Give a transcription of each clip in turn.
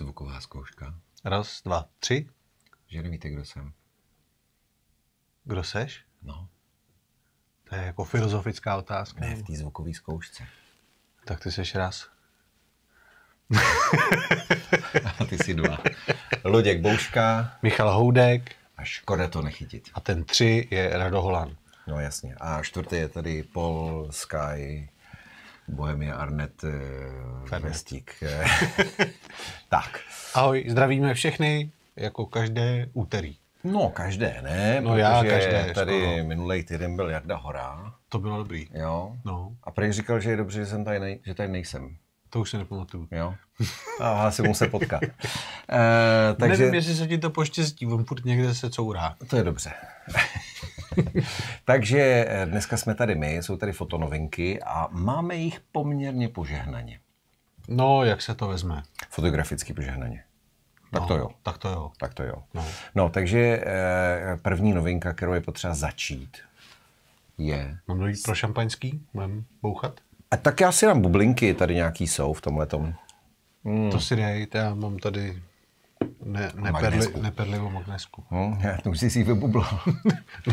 Zvuková zkouška. Raz, dva, tři. Že nevíte, kdo jsem. Kdo seš? No. To je jako filozofická otázka. Ne, v té zvukové zkoušce. Tak ty seš raz. A ty jsi dva. Luděk Bouška. Michal Houdek. A škoda to nechytit. A ten tři je Radoholan. No jasně. A čtvrtý je tady Paul Sky Bohemia Arnet Mestík. Eh, tak. Ahoj, zdravíme všechny, jako každé úterý. No, každé, ne? No já každé. Tady no. minulý týden byl Jarda Horá. To bylo dobrý. Jo. No. A prej říkal, že je dobře, že, jsem tady, nej, že tady nejsem. To už se nepamatuju. Jo. A asi mu se potkat. e, takže... Nevím, jestli se ti to poštěstí, on furt někde se courá. To je dobře. Takže eh, dneska jsme tady my, jsou tady fotonovinky a máme jich poměrně požehnaně. No, jak se to vezme? Fotograficky požehnaně. Tak no, to jo. Tak to jo. Tak to jo. No, no takže e, první novinka, kterou je potřeba začít, je... Mám dojít pro šampaňský? Mám bouchat? A tak já si dám bublinky, tady nějaký jsou v tomhletom. Hmm. To si dej, já mám tady ne, neperli, neperlivou magnesku. Hmm, já to už jsi si vybublal.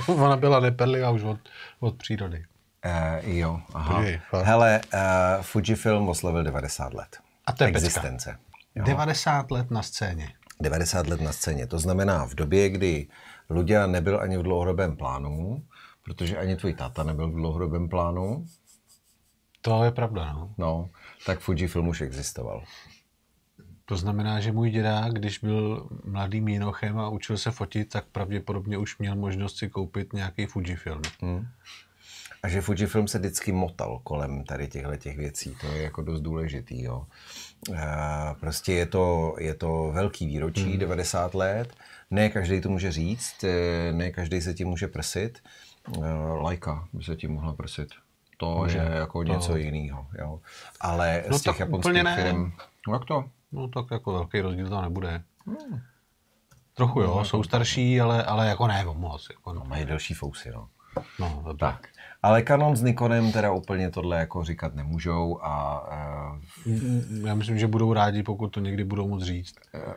no, ona byla neperlivá už od, od přírody. Uh, jo, aha. Podívej, Hele, uh, Fujifilm oslavil 90 let. A to je Existence. Pecka. 90 let na scéně. 90 let na scéně. To znamená v době, kdy Ludia nebyl ani v dlouhodobém plánu, protože ani tvůj táta nebyl v dlouhodobém plánu. To je pravda, no. No, tak Fujifilm už existoval. To znamená, že můj děda, když byl mladým jinochem a učil se fotit, tak pravděpodobně už měl možnost si koupit nějaký Fujifilm. Hmm. A že Fujifilm se vždycky motal kolem tady těchto těch věcí, to je jako dost důležitý. Jo. A eh, prostě je to, je to velký výročí, hmm. 90 let, ne každý to může říct, eh, ne každý se tím může prsit. Eh, lajka by se tím mohla prsit. To může. je jako to... něco jiného. Ale no z těch japonských firm... No jak to? No tak jako velký rozdíl to nebude. Hmm. Trochu jo, no, jsou jako- starší, ale, ale jako ne moc. Jako no, mají delší fousy, no. No, dobře. tak. Ale Canon s Nikonem teda úplně tohle jako říkat nemůžou a... Uh, Já myslím, že budou rádi, pokud to někdy budou moc říct. Uh,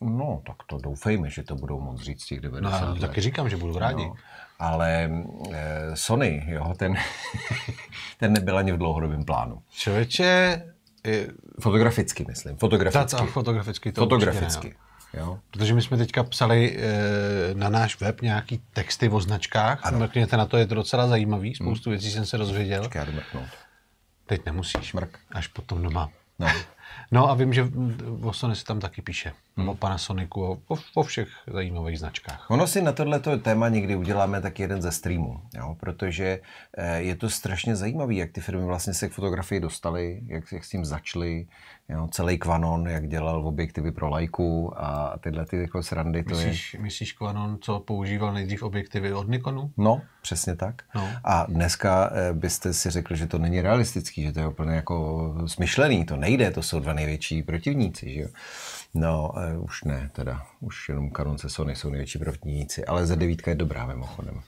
No, tak to doufejme, že to budou moc říct těch 90 no, let. taky říkám, že budou rádi. No, ale uh, Sony, jo, ten, ten nebyl ani v dlouhodobém plánu. Člověče, Eh, fotograficky, myslím. Fotograficky. Tak, fotograficky. To fotograficky. Určitě, jo. No. jo. Protože my jsme teďka psali e, na náš web nějaký texty o značkách. Ano. Mrkněte na to, je to docela zajímavý. Spoustu hmm. věcí jsem se dozvěděl. Počkej, Teď nemusíš. Mrk. Až potom doma. No. No a vím, že o Sony si tam taky píše. Hmm. O Panasonicu, o, o, o všech zajímavých značkách. Ono si na tohleto téma někdy uděláme tak jeden ze streamů, jo? protože eh, je to strašně zajímavé, jak ty firmy vlastně se k fotografii dostaly, jak, jak s tím začaly, jo? celý Kvanon, jak dělal objektivy pro lajku a tyhle ty jako srandy. Myslíš, to je... myslíš Kvanon, co používal nejdřív objektivy od Nikonu? No, Přesně tak. No. A dneska eh, byste si řekli, že to není realistický, že to je úplně jako smyšlený, to nejde, to jsou dva největší protivníci, že jo. No, eh, už ne, teda. Už jenom Karunce Sony jsou největší protivníci, ale Z9 je dobrá mimochodem.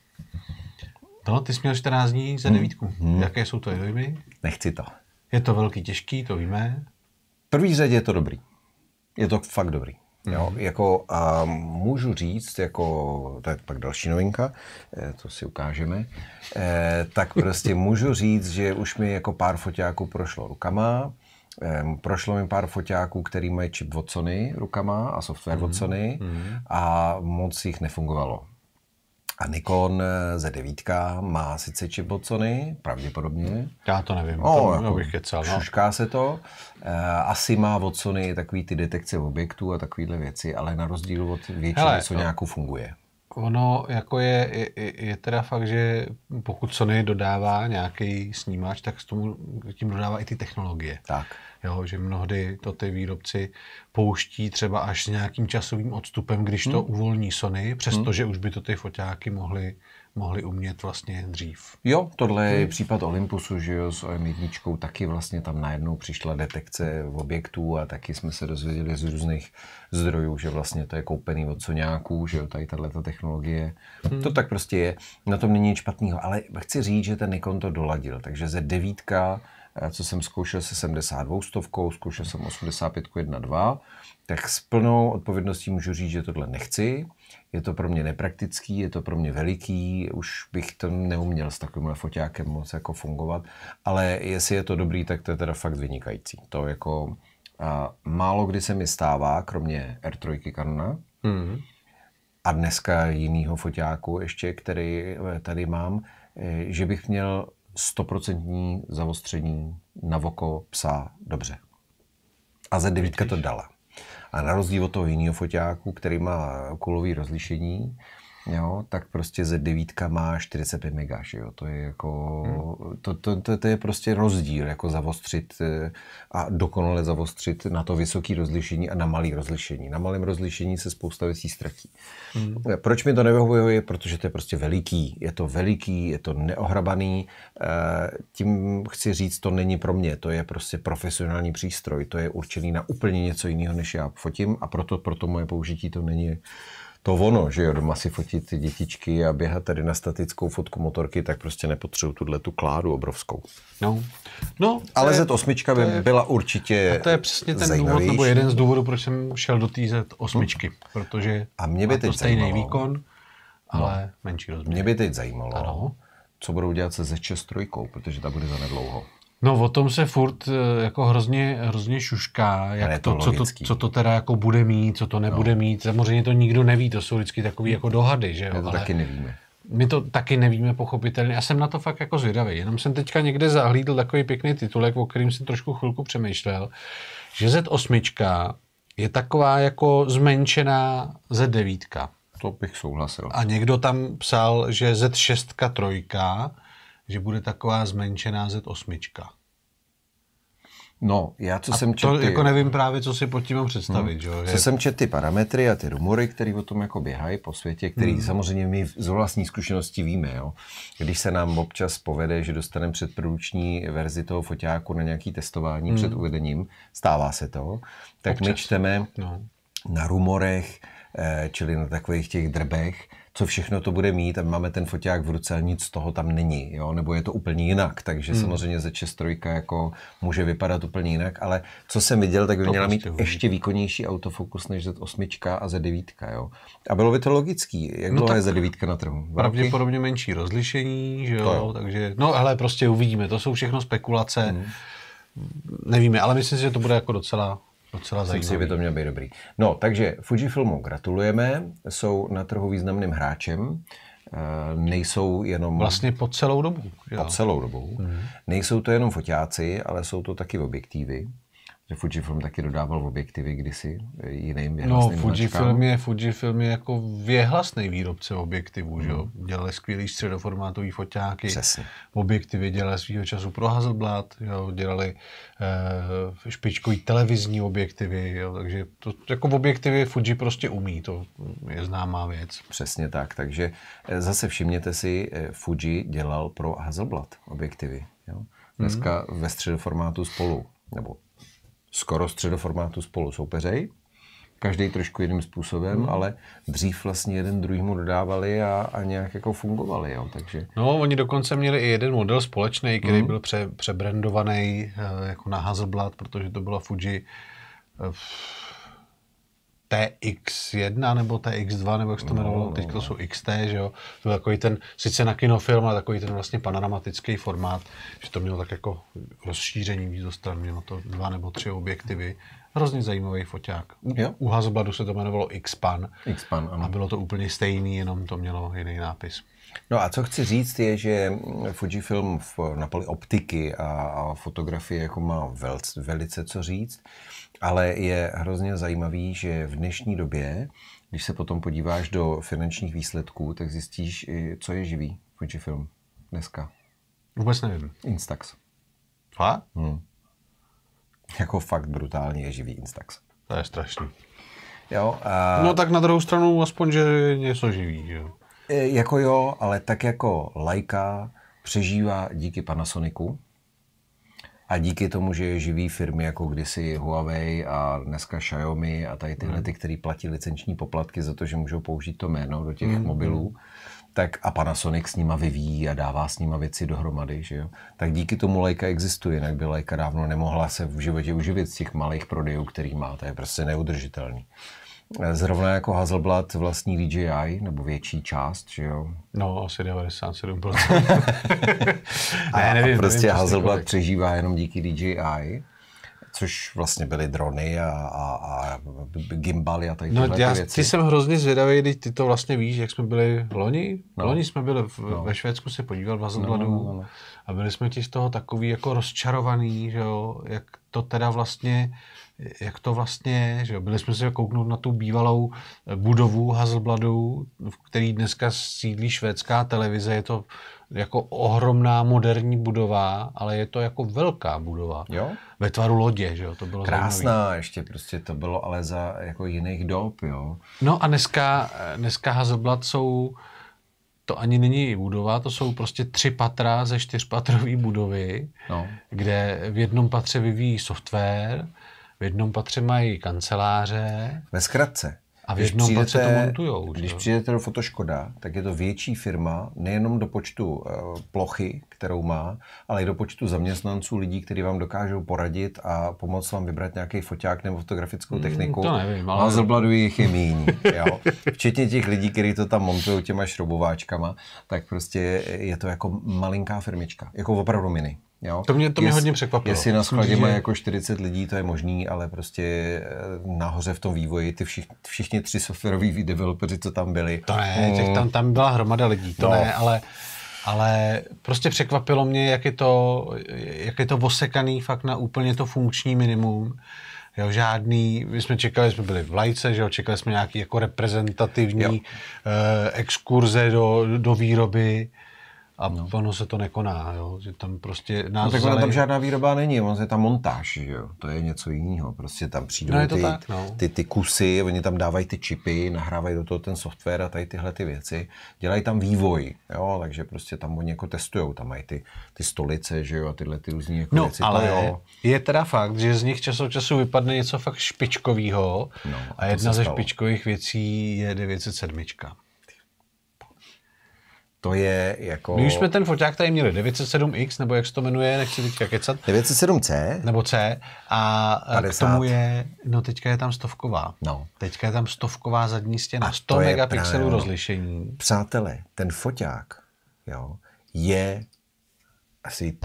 No, ty jsi měl 14 dní z hmm. devítku. Hmm. Jaké jsou to dojmy? Nechci to. Je to velký těžký, to víme. V první řadě je to dobrý. Je to fakt dobrý. Mm-hmm. Jo, jako, a můžu říct, jako, to je pak další novinka, eh, to si ukážeme, eh, tak prostě můžu říct, že už mi jako pár foťáků prošlo rukama, ehm, Prošlo mi pár foťáků, který mají čip od Sony rukama a software mm-hmm. od Sony mm-hmm. a moc jich nefungovalo. A Nikon eh, Z9 má sice Sony, pravděpodobně. Hmm. Já to nevím, no, to jako bych kecal. No. Šušká se to. Eh, asi má od Sony takový ty detekce objektů a takovéhle věci, ale na rozdíl od většiny, Hele, co no. nějakou funguje. Ono jako je, je, je teda fakt, že pokud Sony dodává nějaký snímač, tak s tomu, tím dodává i ty technologie. Tak jo, že mnohdy to ty výrobci pouští třeba až s nějakým časovým odstupem, když to hmm. uvolní Sony, přestože hmm. už by to ty foťáky mohly mohli umět vlastně dřív. Jo, tohle je hmm. případ Olympusu, že jo, s OM1 taky vlastně tam najednou přišla detekce objektů a taky jsme se dozvěděli z různých zdrojů, že vlastně to je koupený od Soňáků, že jo, tady tato technologie. Hmm. To tak prostě je, na tom není nic špatného, ale chci říct, že ten Nikon to doladil, takže ze devítka co jsem zkoušel se 72 stovkou, zkoušel jsem 85 2, tak s plnou odpovědností můžu říct, že tohle nechci. Je to pro mě nepraktický, je to pro mě veliký, už bych to neuměl s takovýmhle foťákem moc jako fungovat, ale jestli je to dobrý, tak to je teda fakt vynikající. To jako a, málo kdy se mi stává, kromě R3 Canona, mm-hmm. a dneska jinýho foťáku ještě, který tady mám, e, že bych měl stoprocentní zavostření na voko psa dobře. A Z9 to dala. A na rozdíl od toho jiného foťáku, který má kulový rozlišení, jo, tak prostě Z9 má 45 mega, jo, to je jako, hmm. to, to, to, to, je prostě rozdíl, jako zavostřit eh, a dokonale zavostřit na to vysoké rozlišení a na malé rozlišení. Na malém rozlišení se spousta věcí ztratí. Hmm. Proč mi to nevyhovuje, je, protože to je prostě veliký, je to veliký, je to neohrabaný, eh, tím chci říct, to není pro mě, to je prostě profesionální přístroj, to je určený na úplně něco jiného, než já fotím a proto, proto moje použití to není to ono, že jo, doma si fotit ty dětičky a běhat tady na statickou fotku motorky, tak prostě nepotřebuju tuhle tu kládu obrovskou. No, no ale Z8 by byla určitě a to je přesně ten důvod, nebo jeden z důvodů, proč jsem šel do té Z8, hmm. protože a mě by teď to stejný zajímalo, výkon, no. ale no, menší rozměr. Mě by teď zajímalo, ano. co budou dělat se Z6 protože ta bude za nedlouho. No o tom se furt eh, jako hrozně, hrozně šušká, jak to, to co, to, co to teda jako bude mít, co to no. nebude no. mít. Samozřejmě to nikdo neví, to jsou vždycky takové jako dohady, že jo? to Ale taky nevíme. My to taky nevíme pochopitelně a jsem na to fakt jako zvědavý. Jenom jsem teďka někde zahlídl takový pěkný titulek, o kterým jsem trošku chvilku přemýšlel, že Z8 je taková jako zmenšená Z9. To bych souhlasil. A někdo tam psal, že Z6 trojka, že bude taková zmenšená Z8. No, já co a jsem četl... To jako nevím právě, co si pod tím mám představit. Hmm. Že? Co jsem četl ty parametry a ty rumory, které o tom jako běhají po světě, který hmm. samozřejmě my z vlastní zkušenosti víme. Jo? Když se nám občas povede, že dostaneme předproduční verzi toho foťáku na nějaký testování hmm. před uvedením, stává se to, tak občas. my čteme no. na rumorech, eh, čili na takových těch drbech, co všechno to bude mít a máme ten foťák v ruce a nic z toho tam není, jo? nebo je to úplně jinak, takže hmm. samozřejmě ze trojka jako může vypadat úplně jinak, ale co jsem viděl, tak by to měla mít hodně. ještě výkonnější autofokus než Z8 a Z9, jo. A bylo by to logický, jak no je Z9 na trhu? Velký? pravděpodobně menší rozlišení, že jo? jo, takže, no ale prostě uvidíme, to jsou všechno spekulace, hmm. nevíme, ale myslím si, že to bude jako docela Docela zajímavý. Myslím si, by to mělo být dobrý. No, takže Fujifilmu gratulujeme, jsou na trhu významným hráčem, eh, nejsou jenom... Vlastně po celou dobu. Jo. Po celou dobu. Mm. Nejsou to jenom fotáci, ale jsou to taky objektivy že Fujifilm taky dodával objektivy kdysi eh, jiným no, věhlasným No, Fujifilm je, Fujifilm je jako věhlasný výrobce objektivů, mm. že jo? Hmm. Dělali skvělý středoformátový foťáky, Přesně. objektivy dělali svýho času pro Hazelblad, jo? dělali e, špičkový televizní objektivy, jo? takže to, jako v objektivy Fuji prostě umí, to je známá věc. Přesně tak, takže eh, zase všimněte si, Fuji dělal pro Hazelblad objektivy, jo? Hmm. Dneska mm. ve středoformátu spolu, nebo skoro středoformátu spolu soupeřej, každý trošku jiným způsobem, hmm. ale dřív vlastně jeden druhýmu dodávali a, a nějak jako fungovali, jo, takže... No, oni dokonce měli i jeden model společný, který hmm. byl pře, přebrandovaný eh, jako na Hazelblad, protože to byla Fuji eh, TX1 nebo TX2, nebo jak se to no, jmenovalo, no, teď to no. jsou XT, že jo. To byl takový ten, sice na kinofilm, ale takový ten vlastně panoramatický formát, že to mělo tak jako rozšíření víc do stran, mělo to dva nebo tři objektivy. Hrozně zajímavý foťák. U, jo? se to jmenovalo Xpan. Xpan, ano. A bylo to úplně stejný, jenom to mělo jiný nápis. No a co chci říct je, že Fujifilm na poli optiky a, a fotografie jako má vel, velice co říct. Ale je hrozně zajímavý, že v dnešní době, když se potom podíváš do finančních výsledků, tak zjistíš, eh, co je živý Fujifilm dneska. Vůbec nevím. Instax. A? Hmm. Jako fakt brutálně je živý Instax. To je strašný. Jo, a... No tak na druhou stranu aspoň, že je něco živý. Jo. Eh, jako jo, ale tak jako lajka přežívá díky Panasonicu, a díky tomu, že je živý firmy jako kdysi Huawei a dneska Xiaomi a tady tyhle, mhm. ty, které platí licenční poplatky za to, že můžou použít to jméno do těch mhm, mobilů, mhm. tak a Panasonic s nima vyvíjí a dává s nima věci dohromady, že jo? Tak díky tomu lajka existuje, jinak by lajka dávno nemohla se v životě uživit z těch malých prodejů, který má, to je prostě neudržitelný. Zrovna jako Hazelblad vlastní DJI, nebo větší část, že jo? No, asi 97%. a já nevím, a prostě nevím, Hazelblad kolik. přežívá jenom díky DJI což vlastně byly drony a, a, a gimbaly a tak no, já, ty věci. Ty jsem hrozně zvědavý, když ty to vlastně víš, jak jsme byli loni. No. Loni jsme byli v, no. ve Švédsku se podíval v Hazelbladu no, no, no, no. a byli jsme ti z toho takový jako rozčarovaný, že jo, jak to teda vlastně jak to vlastně, že byli jsme se kouknout na tu bývalou eh, budovu Hazelbladu, v který dneska sídlí švédská televize, je to jako ohromná moderní budova, ale je to jako velká budova. Jo? Ve tvaru lodě, že jo, to bylo Krásná zajímavý. ještě, prostě to bylo ale za jako jiných dob, jo. No a dneska, eh, dneska Hazelblad jsou, to ani není budova, to jsou prostě tři patra ze čtyřpatrové budovy, no. kde v jednom patře vyvíjí software, v jednom patře mají kanceláře. Ve zkratce. A v jednom když to montujou. Když ne? přijdete do Fotoškoda, tak je to větší firma, nejenom do počtu eh, plochy, kterou má, ale i do počtu zaměstnanců, lidí, kteří vám dokážou poradit a pomoct vám vybrat nějaký foťák nebo fotografickou hmm, techniku. to nevím, ale... zobladují jich je míň, jo? Včetně těch lidí, kteří to tam montují těma šrobováčkama, tak prostě je to jako malinká firmička, jako opravdu mini. Jo? To mě, to mě jest, hodně překvapilo. Jestli na skladě má jako 40 lidí, to je možný, ale prostě eh, nahoře v tom vývoji ty všichni, všichni tři softwaroví developeri, co tam byli. To ne, těch mm. tam, tam byla hromada lidí, to no. ne, ale, ale prostě překvapilo mě, jak je, to, jak je to osekaný fakt na úplně to funkční minimum. Jo, žádný, my jsme čekali, jsme byli v Lajce, že jo, čekali jsme nějaký jako reprezentativní uh, exkurze do, do výroby a no. ono se to nekoná, jo? že tam prostě no, nás No tak vzali... tam žádná výroba není, on je tam montáž, že jo? to je něco jiného, prostě tam přijdou no, ty, tak, no. ty, ty kusy, oni tam dávají ty čipy, nahrávají do toho ten software a tady tyhle ty věci, dělají tam vývoj, jo? takže prostě tam oni jako testují, tam mají ty, ty stolice, že jo, a tyhle ty různé jako no, věci. ale to, jo. je teda fakt, že z nich čas od času vypadne něco fakt špičkového no, a, a jedna ze špičkových věcí je 907 to je jako... My už jsme ten foťák tady měli 907X, nebo jak se to jmenuje, nechci teďka kecat. 907C. Nebo C. A 50. Eh, k tomu je, no teďka je tam stovková. No. Teďka je tam stovková zadní stěna, a 100 megapixelů právě... rozlišení. Přátelé, ten foťák, jo, je asi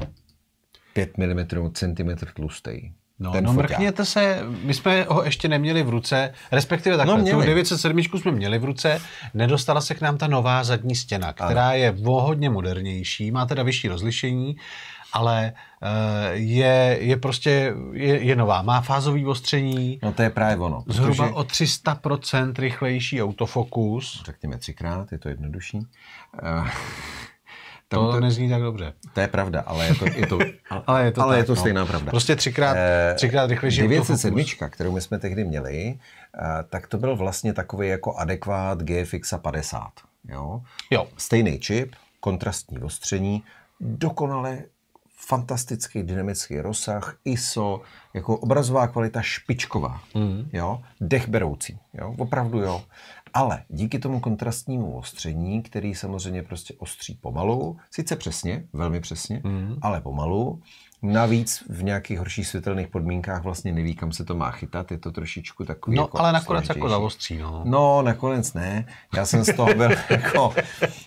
5 mm centimetr tlustý. No, ten no mrkněte se, my jsme ho ještě neměli v ruce, respektive takhle, no, měli. tu 907 jsme měli v ruce, nedostala se k nám ta nová zadní stěna, která ano. je vohodně modernější, má teda vyšší rozlišení, ale eh, je, je prostě je, je nová. Má fázový ostření. No to je právě ono. Zhruba o 300% rychlejší autofokus. Řekněme třikrát, je to jednodušší. Eh, to, to nezní tak dobře. To je pravda, ale je to, je to, ale je to, ale tak, je to no. stejná pravda. Prostě třikrát, eh, třikrát rychlejší. 907, kterou my jsme tehdy měli, eh, tak to byl vlastně takový jako adekvát GFX 50. Jo? jo. Stejný čip, kontrastní ostření, dokonale fantastický dynamický rozsah, ISO, jako obrazová kvalita špičková, mm. jo, dechberoucí. jo, opravdu jo. Ale díky tomu kontrastnímu ostření, který samozřejmě prostě ostří pomalu, sice přesně, velmi přesně, mm. ale pomalu, Navíc v nějakých horších světelných podmínkách vlastně neví, kam se to má chytat. Je to trošičku takový. No, jako ale nakonec jako zaostří. No. no, nakonec ne. Já jsem z toho byl jako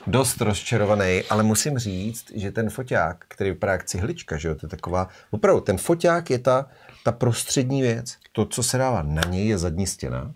dost rozčarovaný, ale musím říct, že ten foťák, který vypadá jak cihlička, že jo, to je taková. Opravdu, ten foťák je ta, ta prostřední věc. To, co se dává na něj, je zadní stěna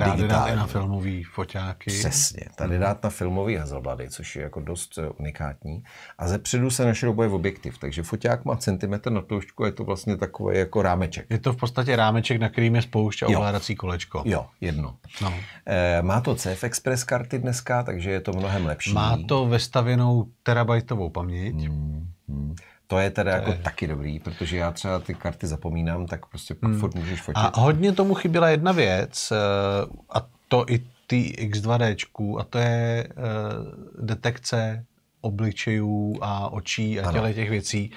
která digitální. jde dát i na filmový foťáky. Přesně, Tady jde mhm. dát na filmový hazelblady, což je jako dost eh, unikátní. A ze předu se našroubuje v objektiv, takže foťák má centimetr na tloušťku a je to vlastně takový jako rámeček. Je to v podstatě rámeček, na kterým je spoušť a ovládací kolečko. Jo, jedno. No. E, má to CF Express karty dneska, takže je to mnohem lepší. Má to vestavěnou terabajtovou paměť. Hmm. Hmm. To je teda to jako je. taky dobrý, protože já třeba ty karty zapomínám, tak prostě hmm. furt můžeš fotit. A hodně tomu chyběla jedna věc, eh, a to i ty x 2 d a to je eh, detekce obličejů a očí a těle těch věcí.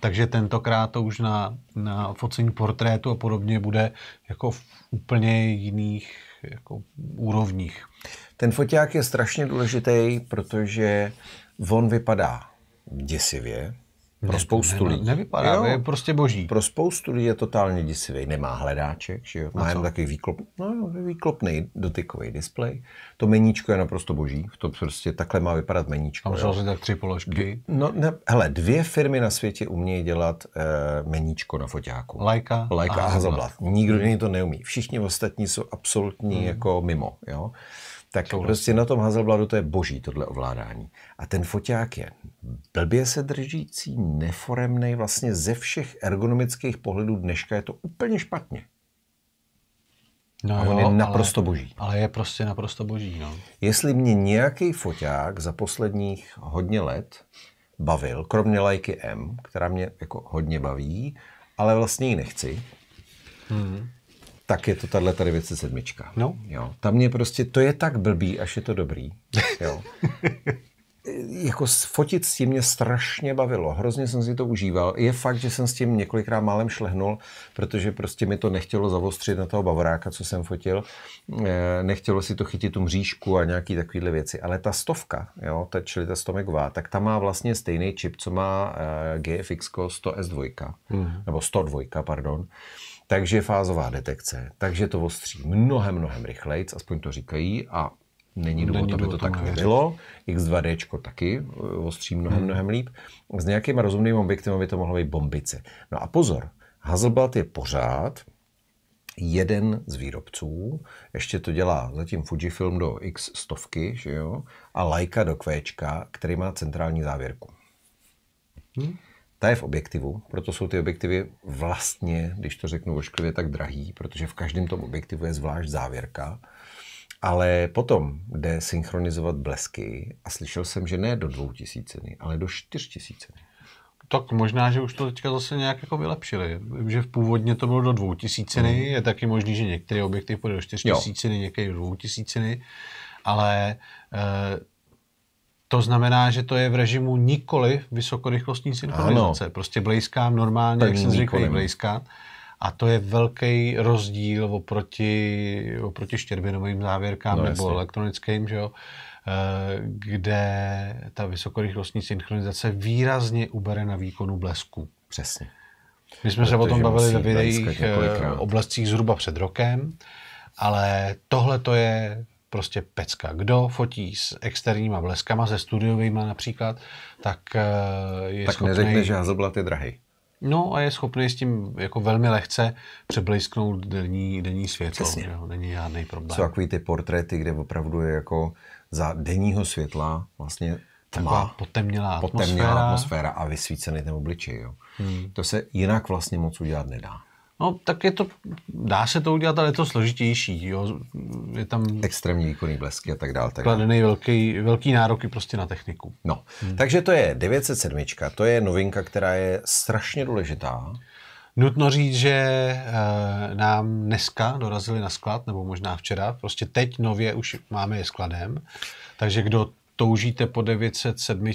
Takže tentokrát to už na, na focení portrétu a podobně bude jako v úplně jiných jako úrovních. Ten foťák je strašně důležitý, protože on vypadá děsivě, pro spoustu ne, lidí. Nevypadá, jo. je prostě boží. Pro spoustu lidí je totálně disivý. Nemá hledáček, že jo? Má jen takový výklop, no jo, výklopný dotykový displej. To meníčko je naprosto boží. To prostě takhle má vypadat meníčko. A musel asi tak tři položky. No, ne, hele, dvě firmy na světě umějí dělat e, meníčko na foťáku. Lajka, Lajka a Hazelblad. Nikdo jiný to neumí. Všichni ostatní jsou absolutní hmm. jako mimo, jo. Tak Co prostě vlastně- na tom Hazelbladu to je boží tohle ovládání. A ten foťák je blbě se držící, neforemný, vlastně ze všech ergonomických pohledů dneška je to úplně špatně. No a on je naprosto ale, boží. Ale je prostě naprosto boží, no. Jestli mě nějaký foťák za posledních hodně let bavil, kromě lajky M, která mě jako hodně baví, ale vlastně ji nechci, hmm tak je to tahle tady sedmička. No. Jo. Tam je prostě, to je tak blbý, až je to dobrý. Jo. jako fotit s tím mě strašně bavilo. Hrozně jsem si to užíval. Je fakt, že jsem s tím několikrát málem šlehnul, protože prostě mi to nechtělo zavostřit na toho bavoráka, co jsem fotil. Eh, nechtělo si to chytit tu mřížku a nějaký takovýhle věci. Ale ta stovka, jo, ta, čili ta 100 MW, tak ta má vlastně stejný čip, co má GFX 100S2, mm. nebo 102, pardon. Takže fázová detekce, takže to ostří mnohem, mnohem rychleji, aspoň to říkají a není důvod, aby to tak nebylo. X2D taky eh, ostří mnohem, hmm. mnohem líp. S nějakým rozumným objektivem by to mohlo být bombice. No a pozor, Hasselblad je pořád jeden z výrobců, ještě to dělá zatím Fujifilm do x stovky, že jo, a Leica do Q, který má centrální závěrku. Hmm ta je v objektivu, proto jsou ty objektivy vlastně, když to řeknu ošklivě, tak drahý, protože v každém tom objektivu je zvlášť závěrka. Ale potom jde synchronizovat blesky a slyšel jsem, že ne do dvou tisíciny, ale do čtyř tisíciny. Tak možná, že už to teďka zase nějak jako vylepšili. Vím, že v původně to bylo do dvou tisíciny, mm. je taky možný, že některé objektiv půjde do čtyř tisíciny, některé do dvou tisíciny, ale e, to znamená, že to je v režimu nikoli vysokorychlostní synchronizace. Ano. Prostě blízkám normálně, První jak jsem říkal, blízkám. A to je velký rozdíl oproti, oproti štěrbinovým závěrkám no, nebo jasně. elektronickým, že jo, eh, kde ta vysokorychlostní synchronizace výrazně ubere na výkonu blesku. Přesně. My jsme Protože se o tom bavili ve videích o blescích zhruba před rokem, ale tohle to je prostě pecka. Kdo fotí s externíma bleskama, se studiovými například, tak eh, je tak schopný... neřekne, že Hazelblad je drahý. No a je schopný s tím jako velmi lehce přeblisknout denní, denní světlo. Přesně. Jo, není žádný problém. Jsou takový ty portréty, kde opravdu je jako za denního světla vlastně tma, taková potemnělá, potemnělá atmosféra. atmosféra a vysvícený ten obličej. Jo. Hmm. To se jinak vlastně moc udělat nedá. No, tak je to, dá se to udělat, ale je to složitější, jo. Je tam... Extrémní výkonný blesky a tak dále. Tak kladený velký, velký nároky prostě na techniku. No, hmm. takže to je 907, to je novinka, která je strašně důležitá. Nutno říct, že e, nám dneska dorazili na sklad, nebo možná včera, prostě teď nově už máme je skladem, takže kdo toužíte po 907,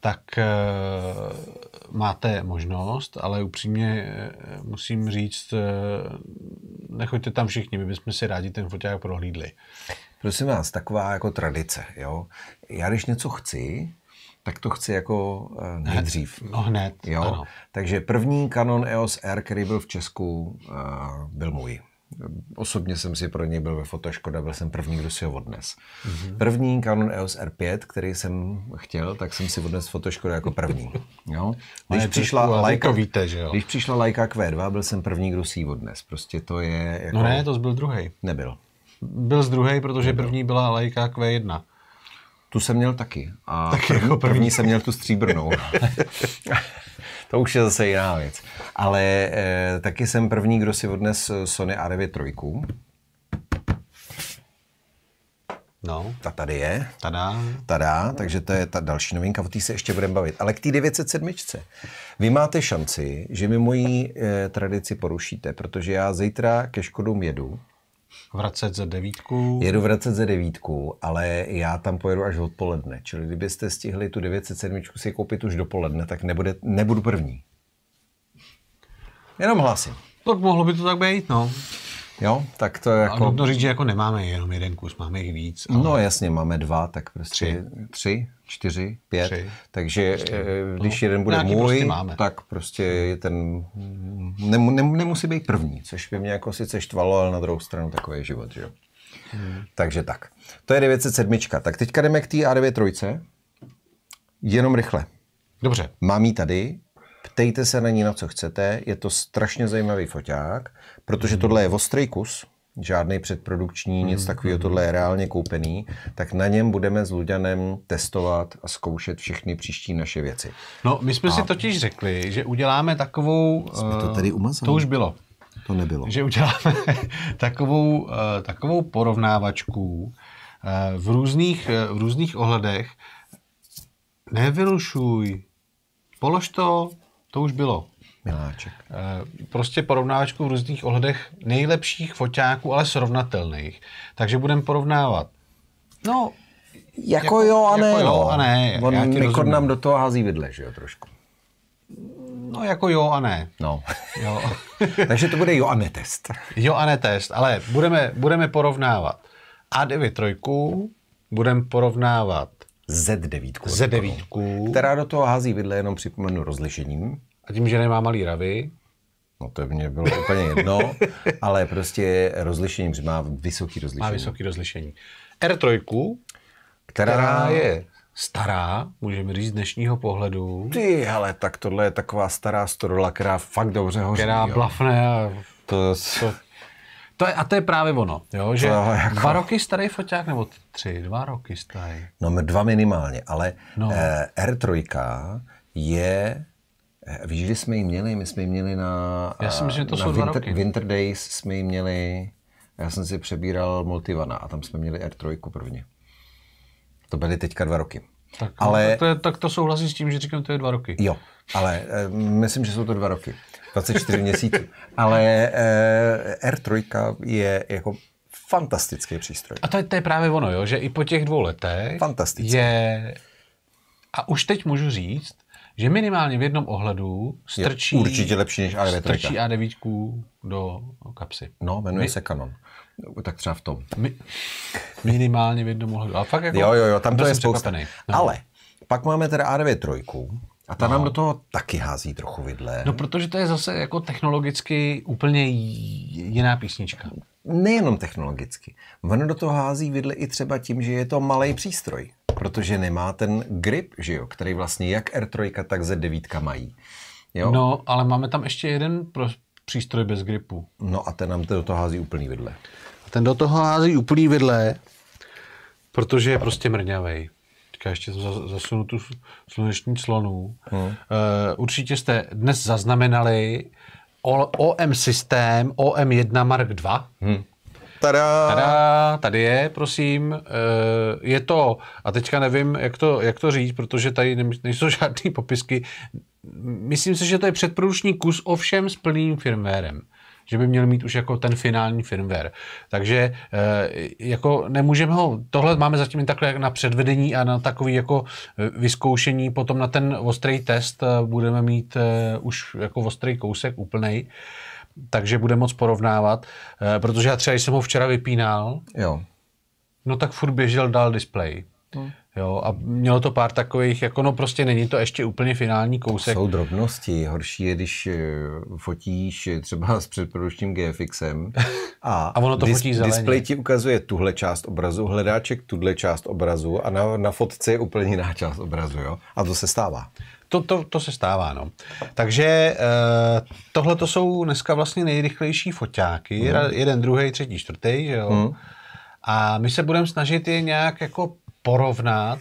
tak eh, máte možnost, ale upřímně eh, musím říct, eh, nechoďte tam všichni, my bychom si rádi ten foťák prohlídli. Prosím vás, taková jako tradice, jo. Já když něco chci, tak to chci jako nejdřív. Hned, no hned, jo? Ano. Takže první Canon EOS R, který byl v Česku, byl můj. Osobně jsem si pro něj byl ve Fotoškoda, byl jsem první, kdo si ho odnes. Mm-hmm. První Canon EOS R5, který jsem chtěl, tak jsem si odnes Fotoškoda jako první. Jo? No, když, přišla trošku, Leica, to víte, že jo? když přišla Leica Q2, byl jsem první, kdo si ji odnes. Prostě to je... Jako... No ne, to byl druhý. Nebyl. Byl z druhé, protože Nebyl. první byla Leica Q1. Tu jsem měl taky. A tak první, jako první. první jsem měl tu stříbrnou. to už je zase jiná věc. Ale e, taky jsem první, kdo si odnes eh, Sony RV3. No. Ta tady je. Tada. Tada, takže to je ta další novinka, o té se ještě budeme bavit. Ale k té 907. Vy máte šanci, že mi moji e, eh, tradici porušíte, protože já zítra ke Škodům jedu vracet ze devítku. Jedu vracet ze devítku, ale já tam pojedu až odpoledne. Čili kdybyste stihli tu 907 si koupit už dopoledne, tak nebude, nebudu první. Jenom hlasím. Tak mohlo by to tak být, no. Jo, tak to je jako... Ale říct, že jako nemáme jenom jeden kus, máme jich víc. No ale... No jasně, máme dva, tak prostě tři. tři čtyři, pět. Tři. Takže čtyři. Eh, no. když no, jeden bude prostě můj, prostě máme. tak prostě je ten... Nem, nem, nemusí být první, což by mě jako sice štvalo, ale na druhou stranu takový je život, že jo. Hmm. Takže tak. To je 907. Tak teďka jdeme k té a trojce Jenom rychle. Dobře. Mám ji tady, ptejte se na ní, na co chcete. Je to strašně zajímavý foťák, protože tohle je ostrý kus žádný předprodukční, hmm, nic takového, hmm. tohle je reálně koupený, tak na něm budeme s Luďanem testovat a zkoušet všechny příští naše věci. No, my jsme a... si totiž řekli, že uděláme takovou... Jsme to eh, tady umazali. To už bylo. To nebylo. Že uděláme takovou, eh, takovou porovnávačku eh, v různých, v různých ohledech. Nevylušuj, polož to, to už bylo. Miláček. Eh, prostě porovnáčku v různých ohledech nejlepších foťáků, ale srovnatelných. Takže budeme porovnávat. No, jako, jako jo a ne. Jako jo no. a ne. On Mikor nám do toho hází vidle, že jo, trošku. No jako jo a ne. No. Jo. Takže to bude jo a ne test. Jo a ne test, ale budeme, budeme porovnávat a trojku, budeme porovnávat Z9. Z9. Která do toho hází vidle, jenom připomenu rozlišením. A tím, že nemá malý ravy, No to mě bylo úplně jedno, ale prostě rozlišení, protože má vysoký rozlišení. Má vysoký rozlišení. R3, která, která je stará, můžeme říct, z dnešního pohledu. Ty, ale tak tohle je taková stará storola, která fakt dobře hoří. Která jo. plafne a... To, to, to je, a to je právě ono, jo? že no, jako... dva roky starý foťák, nebo tři, dva roky starý. No dva minimálně, ale no. Eh, R3 je Víš, kdy jsme ji měli? My jsme ji měli na... Já si myslím, že to eh, jsou dva roky. Winter Days jsme ji měli... Já jsem si přebíral Multivana a tam jsme měli R3 první. To byly teďka dva roky. Tak, no, ale... tak, to, je, tak to souhlasí s tím, že říkám, to je dva roky. Jo, ale e, myslím, že jsou to dva roky. 24 měsíců. Ale e, eh, R3 je jako fantastický přístroj. A to je, to je právě ono, jo? že i po těch dvou letech Fantastický. je... A už teď můžu říct, že minimálně v jednom ohledu strčí, je určitě lepší než A9. Strčí A9 do kapsy. No, jmenuje My, se Canon. Tak třeba v tom. Mi, minimálně v jednom ohledu. Ale fakt jako, jo, jo, jo, tam to je spousta. No. Ale pak máme teda A9 trojku. A ta no. nám do toho taky hází trochu vidle. No, protože to je zase jako technologicky úplně jiná písnička nejenom technologicky. Ono do toho hází vidle i třeba tím, že je to malý přístroj, protože nemá ten grip, že jo, který vlastně jak R3, tak Z9 mají. Jo? No, ale máme tam ještě jeden pro přístroj bez gripu. No a ten nám to do toho hází úplný vidle. A ten do toho hází úplný vidle, protože je prostě mrňavej. Teďka ještě zasunu tu sluneční clonu. Hmm. Uh, určitě jste dnes zaznamenali, OM systém OM1 Mark II. Hmm. Tada. Tada, tady je, prosím. Eh, je to, a teďka nevím, jak to, jak to říct, protože tady nejsou žádné popisky. Myslím si, že to je předproduční kus, ovšem s plným firmérem že by měl mít už jako ten finální firmware. Takže eh, jako nemůžeme ho, tohle máme zatím takhle na předvedení a na takový jako eh, vyzkoušení, potom na ten ostrý test eh, budeme mít už jako ostrý kousek úplný. takže bude moc porovnávat, protože já třeba jsem ho včera vypínal, jo. no tak furt běžel dál display. Hmm. Jo, a mělo to pár takových, jako no prostě není to ještě úplně finální kousek. Jsou drobnosti, horší je, když eh, fotíš třeba s předprodučním GFXem a, a ono to dis- fotí zeleně. display ti ukazuje tuhle část obrazu, hledáček tuhle část obrazu a na, na fotce je úplně jiná část obrazu, jo? A to se stává. To, to, to se stává, no. Takže e, tohle to jsou dneska vlastně nejrychlejší foťáky, mm. jeden, druhý, třetí, čtvrtý, jo. Mm. A my se budeme snažit je nějak jako porovnat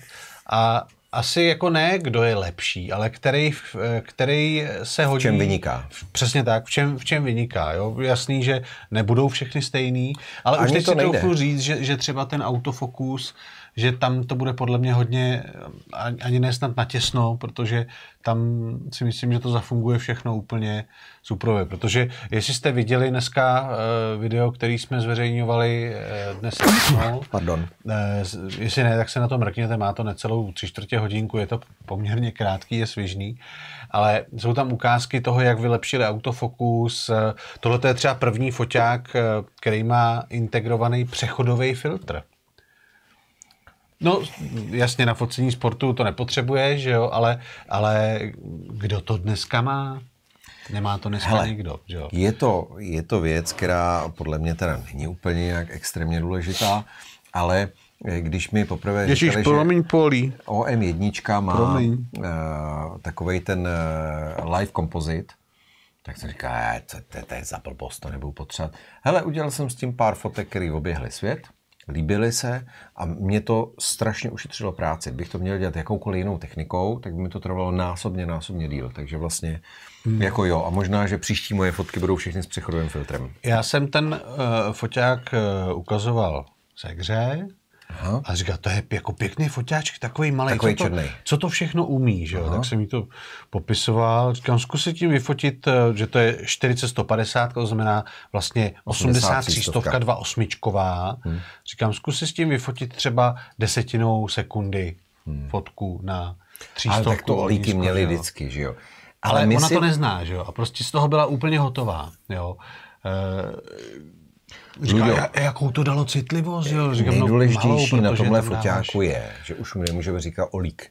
a asi jako ne, kdo je lepší, ale který, který se hodí... V čem vyniká. Přesně tak, v čem, v čem vyniká. Jo? Jasný, že nebudou všechny stejný, ale Ani už teď to si trochu říct, že, že třeba ten autofokus že tam to bude podle mě hodně, ani nesnad natěsno, protože tam si myslím, že to zafunguje všechno úplně suprově, protože jestli jste viděli dneska eh, video, který jsme zveřejňovali eh, dnes, no, Pardon. Eh, jestli ne, tak se na to mrkněte, má to necelou tři čtvrtě hodinku, je to poměrně krátký, je svižný, ale jsou tam ukázky toho, jak vylepšili autofokus. Tohle je třeba první foťák, který má integrovaný přechodový filtr. No, jasně, na focení sportu to nepotřebuje, že jo, ale, ale kdo to dneska má? Nemá to dneska Hele, nikdo, že jo? Je to, je to věc, která podle mě teda není úplně nějak extrémně důležitá, ale eh, když mi poprvé Ježíš, říkali, promiň, že Polí. OM1 má uh, eh, takový ten uh, live composite, tak jsem říkal, to, to, to je za blbost, to nebudu potřebovat. Hele, udělal jsem s tím pár fotek, které oběhly svět líbily se a mě to strašně ušetřilo práci. Bych to měl dělat jakoukoliv jinou technikou, tak by mi to trvalo násobně, násobně díl. Takže vlastně hmm. jako jo. A možná, že příští moje fotky budou všechny s přechodovým filtrem. Já jsem ten uh, foťák uh, ukazoval ze hře, Aha. A říká, to je jako pěkný foťáček, takový malý. Takový co, to, černý. co to všechno umí, že jo? Tak jsem mi to popisoval. Říkám, zkus si tím vyfotit, eh, že to je 4150, to znamená vlastně 83 stovka, 2 osmičková. Hmm. Říkám, zkus si s tím vyfotit třeba desetinou sekundy hmm. fotku na 300. Ale tak to olíky měli jo. vždycky, že jo? Ale, Ale ona si... to nezná, že jo? A prostě z toho byla úplně hotová, jo? E, Říká, Ludo, jakou to dalo citlivost, jo? Říkám, no, nejdůležitější no, malou, na tomhle fotáku je, že už mu nemůžeme říkat olík.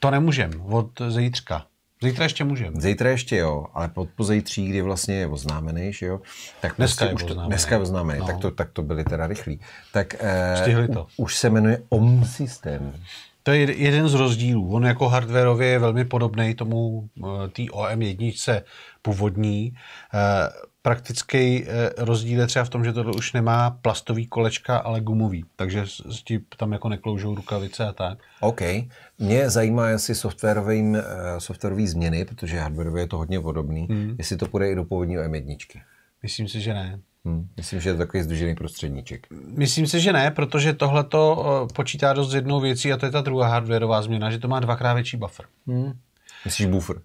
To nemůžem, od zítřka. Zítra ještě můžem. Zítra ještě jo, ale po zítří, kdy vlastně je oznámený, že jo, tak dneska prostě je už to, oznámený. dneska je oznámený, no. tak, to, tak to byli teda rychlí. Tak eh, to. to. už se jmenuje OM systém. To je jeden z rozdílů. On jako hardwareově je velmi podobný tomu eh, té OM jedničce původní. Eh, praktický eh, rozdíl je třeba v tom, že tohle už nemá plastový kolečka, ale gumový, takže ti tam jako nekloužou rukavice a tak. OK. Mě zajímá, jestli eh, softwarové softwarový změny, protože hardwareové je to hodně podobný, hmm. jestli to půjde i do původního M1. Myslím si, že ne. Hmm, myslím, že je to takový združený prostředníček. Myslím si, že ne, protože tohle to eh, počítá dost jednou věcí a to je ta druhá hardwareová změna, že to má dvakrát větší buffer. Hmm. Myslíš buffer?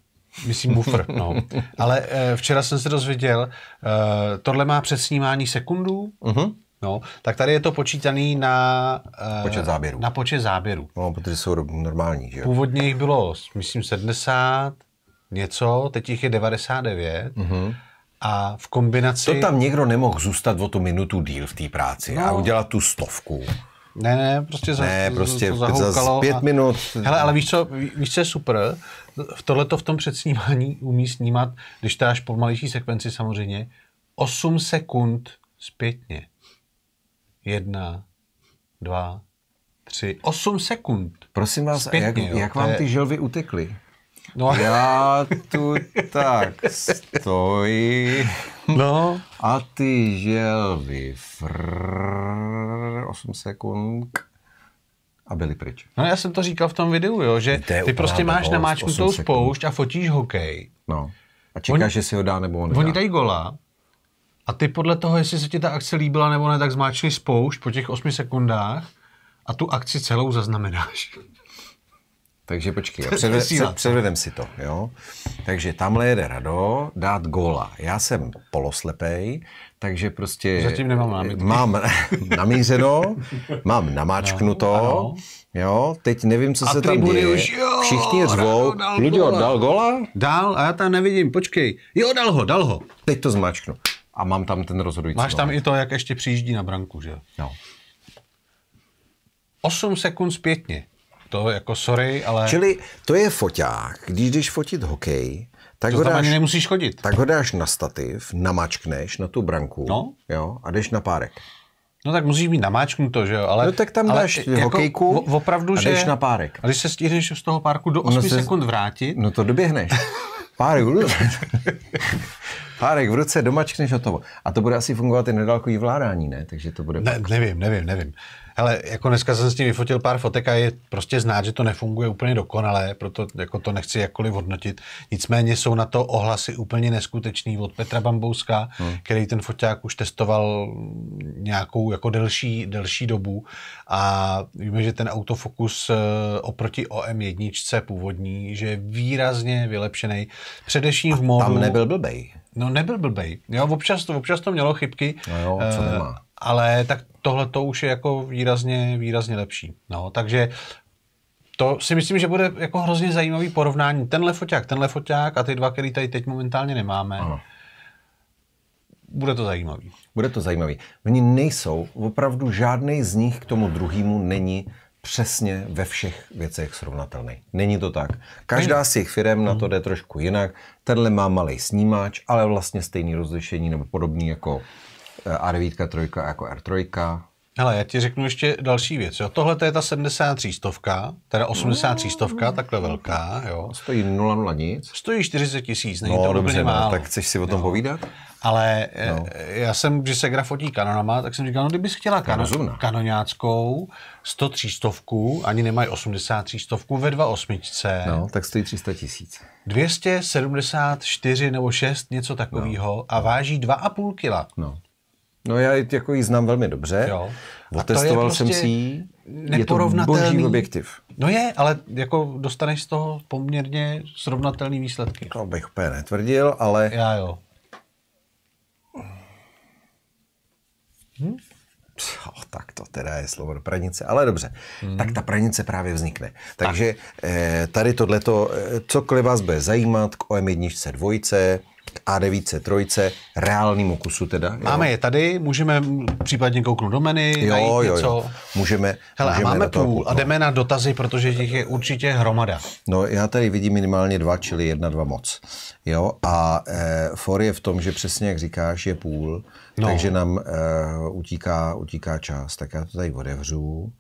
Myslím buffer, no. Ale e, včera jsem se dozvěděl, e, tohle má přesnímání sekundů, uh-huh. no, tak tady je to počítaný na... E, počet záběrů. Na počet záběrů. No, protože jsou normální, že Původně jich bylo, myslím, 70 něco, teď jich je 99. Uh-huh. Mhm. A v kombinaci... To tam někdo nemohl zůstat o tu minutu díl v té práci no. a udělat tu stovku. Ne, ne, prostě, za, ne, prostě to Za pět a, minut. Hele, ale víš co, víš, co je super? V to v tom předsnímání umí snímat, když to dáš pomalejší sekvenci samozřejmě, 8 sekund zpětně. Jedna, dva, tři, 8 sekund. Prosím vás, zpětně, jak, jo, jak vám je... ty želvy utekly? No. Já tu tak stojí. no. a ty želvy Frrr. 8 sekund a byli pryč. No já jsem to říkal v tom videu, jo, že Jde ty prostě máš tou spoušť a fotíš hokej. No. A čekáš, oni, že si ho dá nebo on Oni dají gola a ty podle toho, jestli se ti ta akce líbila nebo ne, tak zmáčkni spoušť po těch 8 sekundách a tu akci celou zaznamenáš. Takže počkej, předved, předvedem si to. Jo? Takže tamhle jede Rado dát góla. Já jsem poloslepej, takže prostě... Zatím nemám e, námitky. Mám namířeno, mám namáčknuto. Ano. Jo, teď nevím, co a se tam děje. Už, jo, Všichni řvou. Luďo, dal gola? Dal a já tam nevidím, počkej. Jo, dal ho, dal ho. Teď to zmáčknu. A mám tam ten rozhodující. Máš tam moment. i to, jak ještě přijíždí na branku, že? No. 8 sekund zpětně to jako sorry, ale... Čili to je foťák. Když jdeš fotit hokej, tak to ho, dáš, nemusíš chodit. tak ho dáš na stativ, namačkneš na tu branku no? jo, a jdeš na párek. No tak musíš mít namáčknuto, že jo? Ale, no tak tam ale dáš jako hokejku v, opravdu, a jdeš že, na párek. A když se stíhneš z toho párku do 8 no se, sekund vrátit... No to doběhneš. párek, párek v ruce, domačkneš hotovo. A to bude asi fungovat i nedalkový vládání, ne? Takže to bude... Ne, nevím, nevím, nevím. Ale jako dneska jsem s ním vyfotil pár fotek a je prostě znát, že to nefunguje úplně dokonale, proto jako to nechci jakkoliv hodnotit. Nicméně jsou na to ohlasy úplně neskutečný od Petra Bambouska, hmm. který ten foťák už testoval nějakou jako delší, delší dobu a víme, že ten autofokus eh, oproti OM1 původní, že je výrazně vylepšený. Především v módu... Tam nebyl blbej. No nebyl blbej. Jo, občas, občas to mělo chybky. No jo, co eh, nemá. ale tak tohle to už je jako výrazně, výrazně lepší. No, takže to si myslím, že bude jako hrozně zajímavý porovnání. Tenhle foťák, tenhle foťák a ty dva, který tady teď momentálně nemáme. Ano. Bude to zajímavý. Bude to zajímavý. Oni nejsou, opravdu žádný z nich k tomu druhému není přesně ve všech věcech srovnatelný. Není to tak. Každá z těch firm na to hmm. jde trošku jinak. Tenhle má malý snímač, ale vlastně stejný rozlišení nebo podobný jako eh, R9, 3 jako R3. Hele, já ti řeknu ještě další věc. Jo. Tohle to je ta 73 stovka, teda 83 no. stovka, takhle velká. Jo. Stojí 0,0 nic. Stojí 40 tisíc, není no, to dobře, úplně no, málo. No, tak chceš si o tom jo. povídat? Ale eh, no. já jsem, že se graf fotí kanonama, tak jsem říkal, no kdybys chtěla kano, kanonáckou kanoňáckou, 103 stovku, ani nemají 83 stovku, ve 2,8. No, tak stojí 300 tisíc. 274 nebo 6, něco takového no. a váží 2,5 kila. No. No já jako ji znám velmi dobře. Jo. Otestoval prostě jsem si ji. Je to boží objektiv. No je, ale jako dostaneš z toho poměrně srovnatelný výsledky. To bych úplně netvrdil, ale... Já jo. Hmm? Oh, tak to teda je slovo do pranice, ale dobře. Hmm. Tak ta pranice právě vznikne. Takže tak. eh, tady tohleto, eh, cokoliv vás bude zajímat k OM1 dvojce, k A9 trojce, reálnému kusu teda. Jo? Máme je tady, můžeme případně kouknout do meny, jo, najít jo, něco. Jo. Můžeme, Hele, můžeme a máme půl a jdeme na dotazy, protože těch je určitě hromada. No já tady vidím minimálně dva, čili jedna, dva moc. Jo, a e, eh, for je v tom, že přesně jak říkáš, je půl No. Takže nám uh, utíká, utíká čas. Tak já to tady odevřu.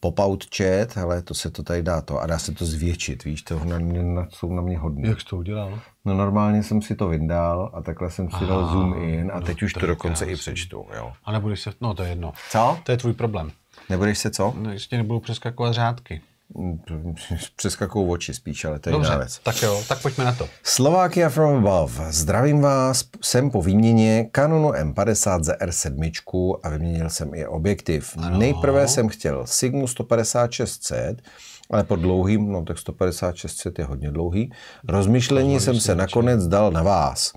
Popout chat, ale to se to tady dá to a dá se to zvětšit, víš, to na mě, na, jsou na mě hodně. Jak jsi to udělal? No normálně jsem si to vyndal a takhle jsem si Aha, dal zoom in a teď už to dokonce krásný. i přečtu, jo. A nebudeš se, no to je jedno. Co? To je tvůj problém. Nebudeš se co? No, ještě nebudu přeskakovat řádky. přeskakou oči spíš, ale to je jiná věc. tak jo, tak pojďme na to. Slovakia from above. Zdravím vás, jsem po výměně Canonu M50 za R7 a vyměnil jsem i objektiv. Ano. Nejprve jsem chtěl Sigmu 15600, ale po dlouhým, no tak 15600 je hodně dlouhý, rozmyšlení jsem se nakonec dal na vás.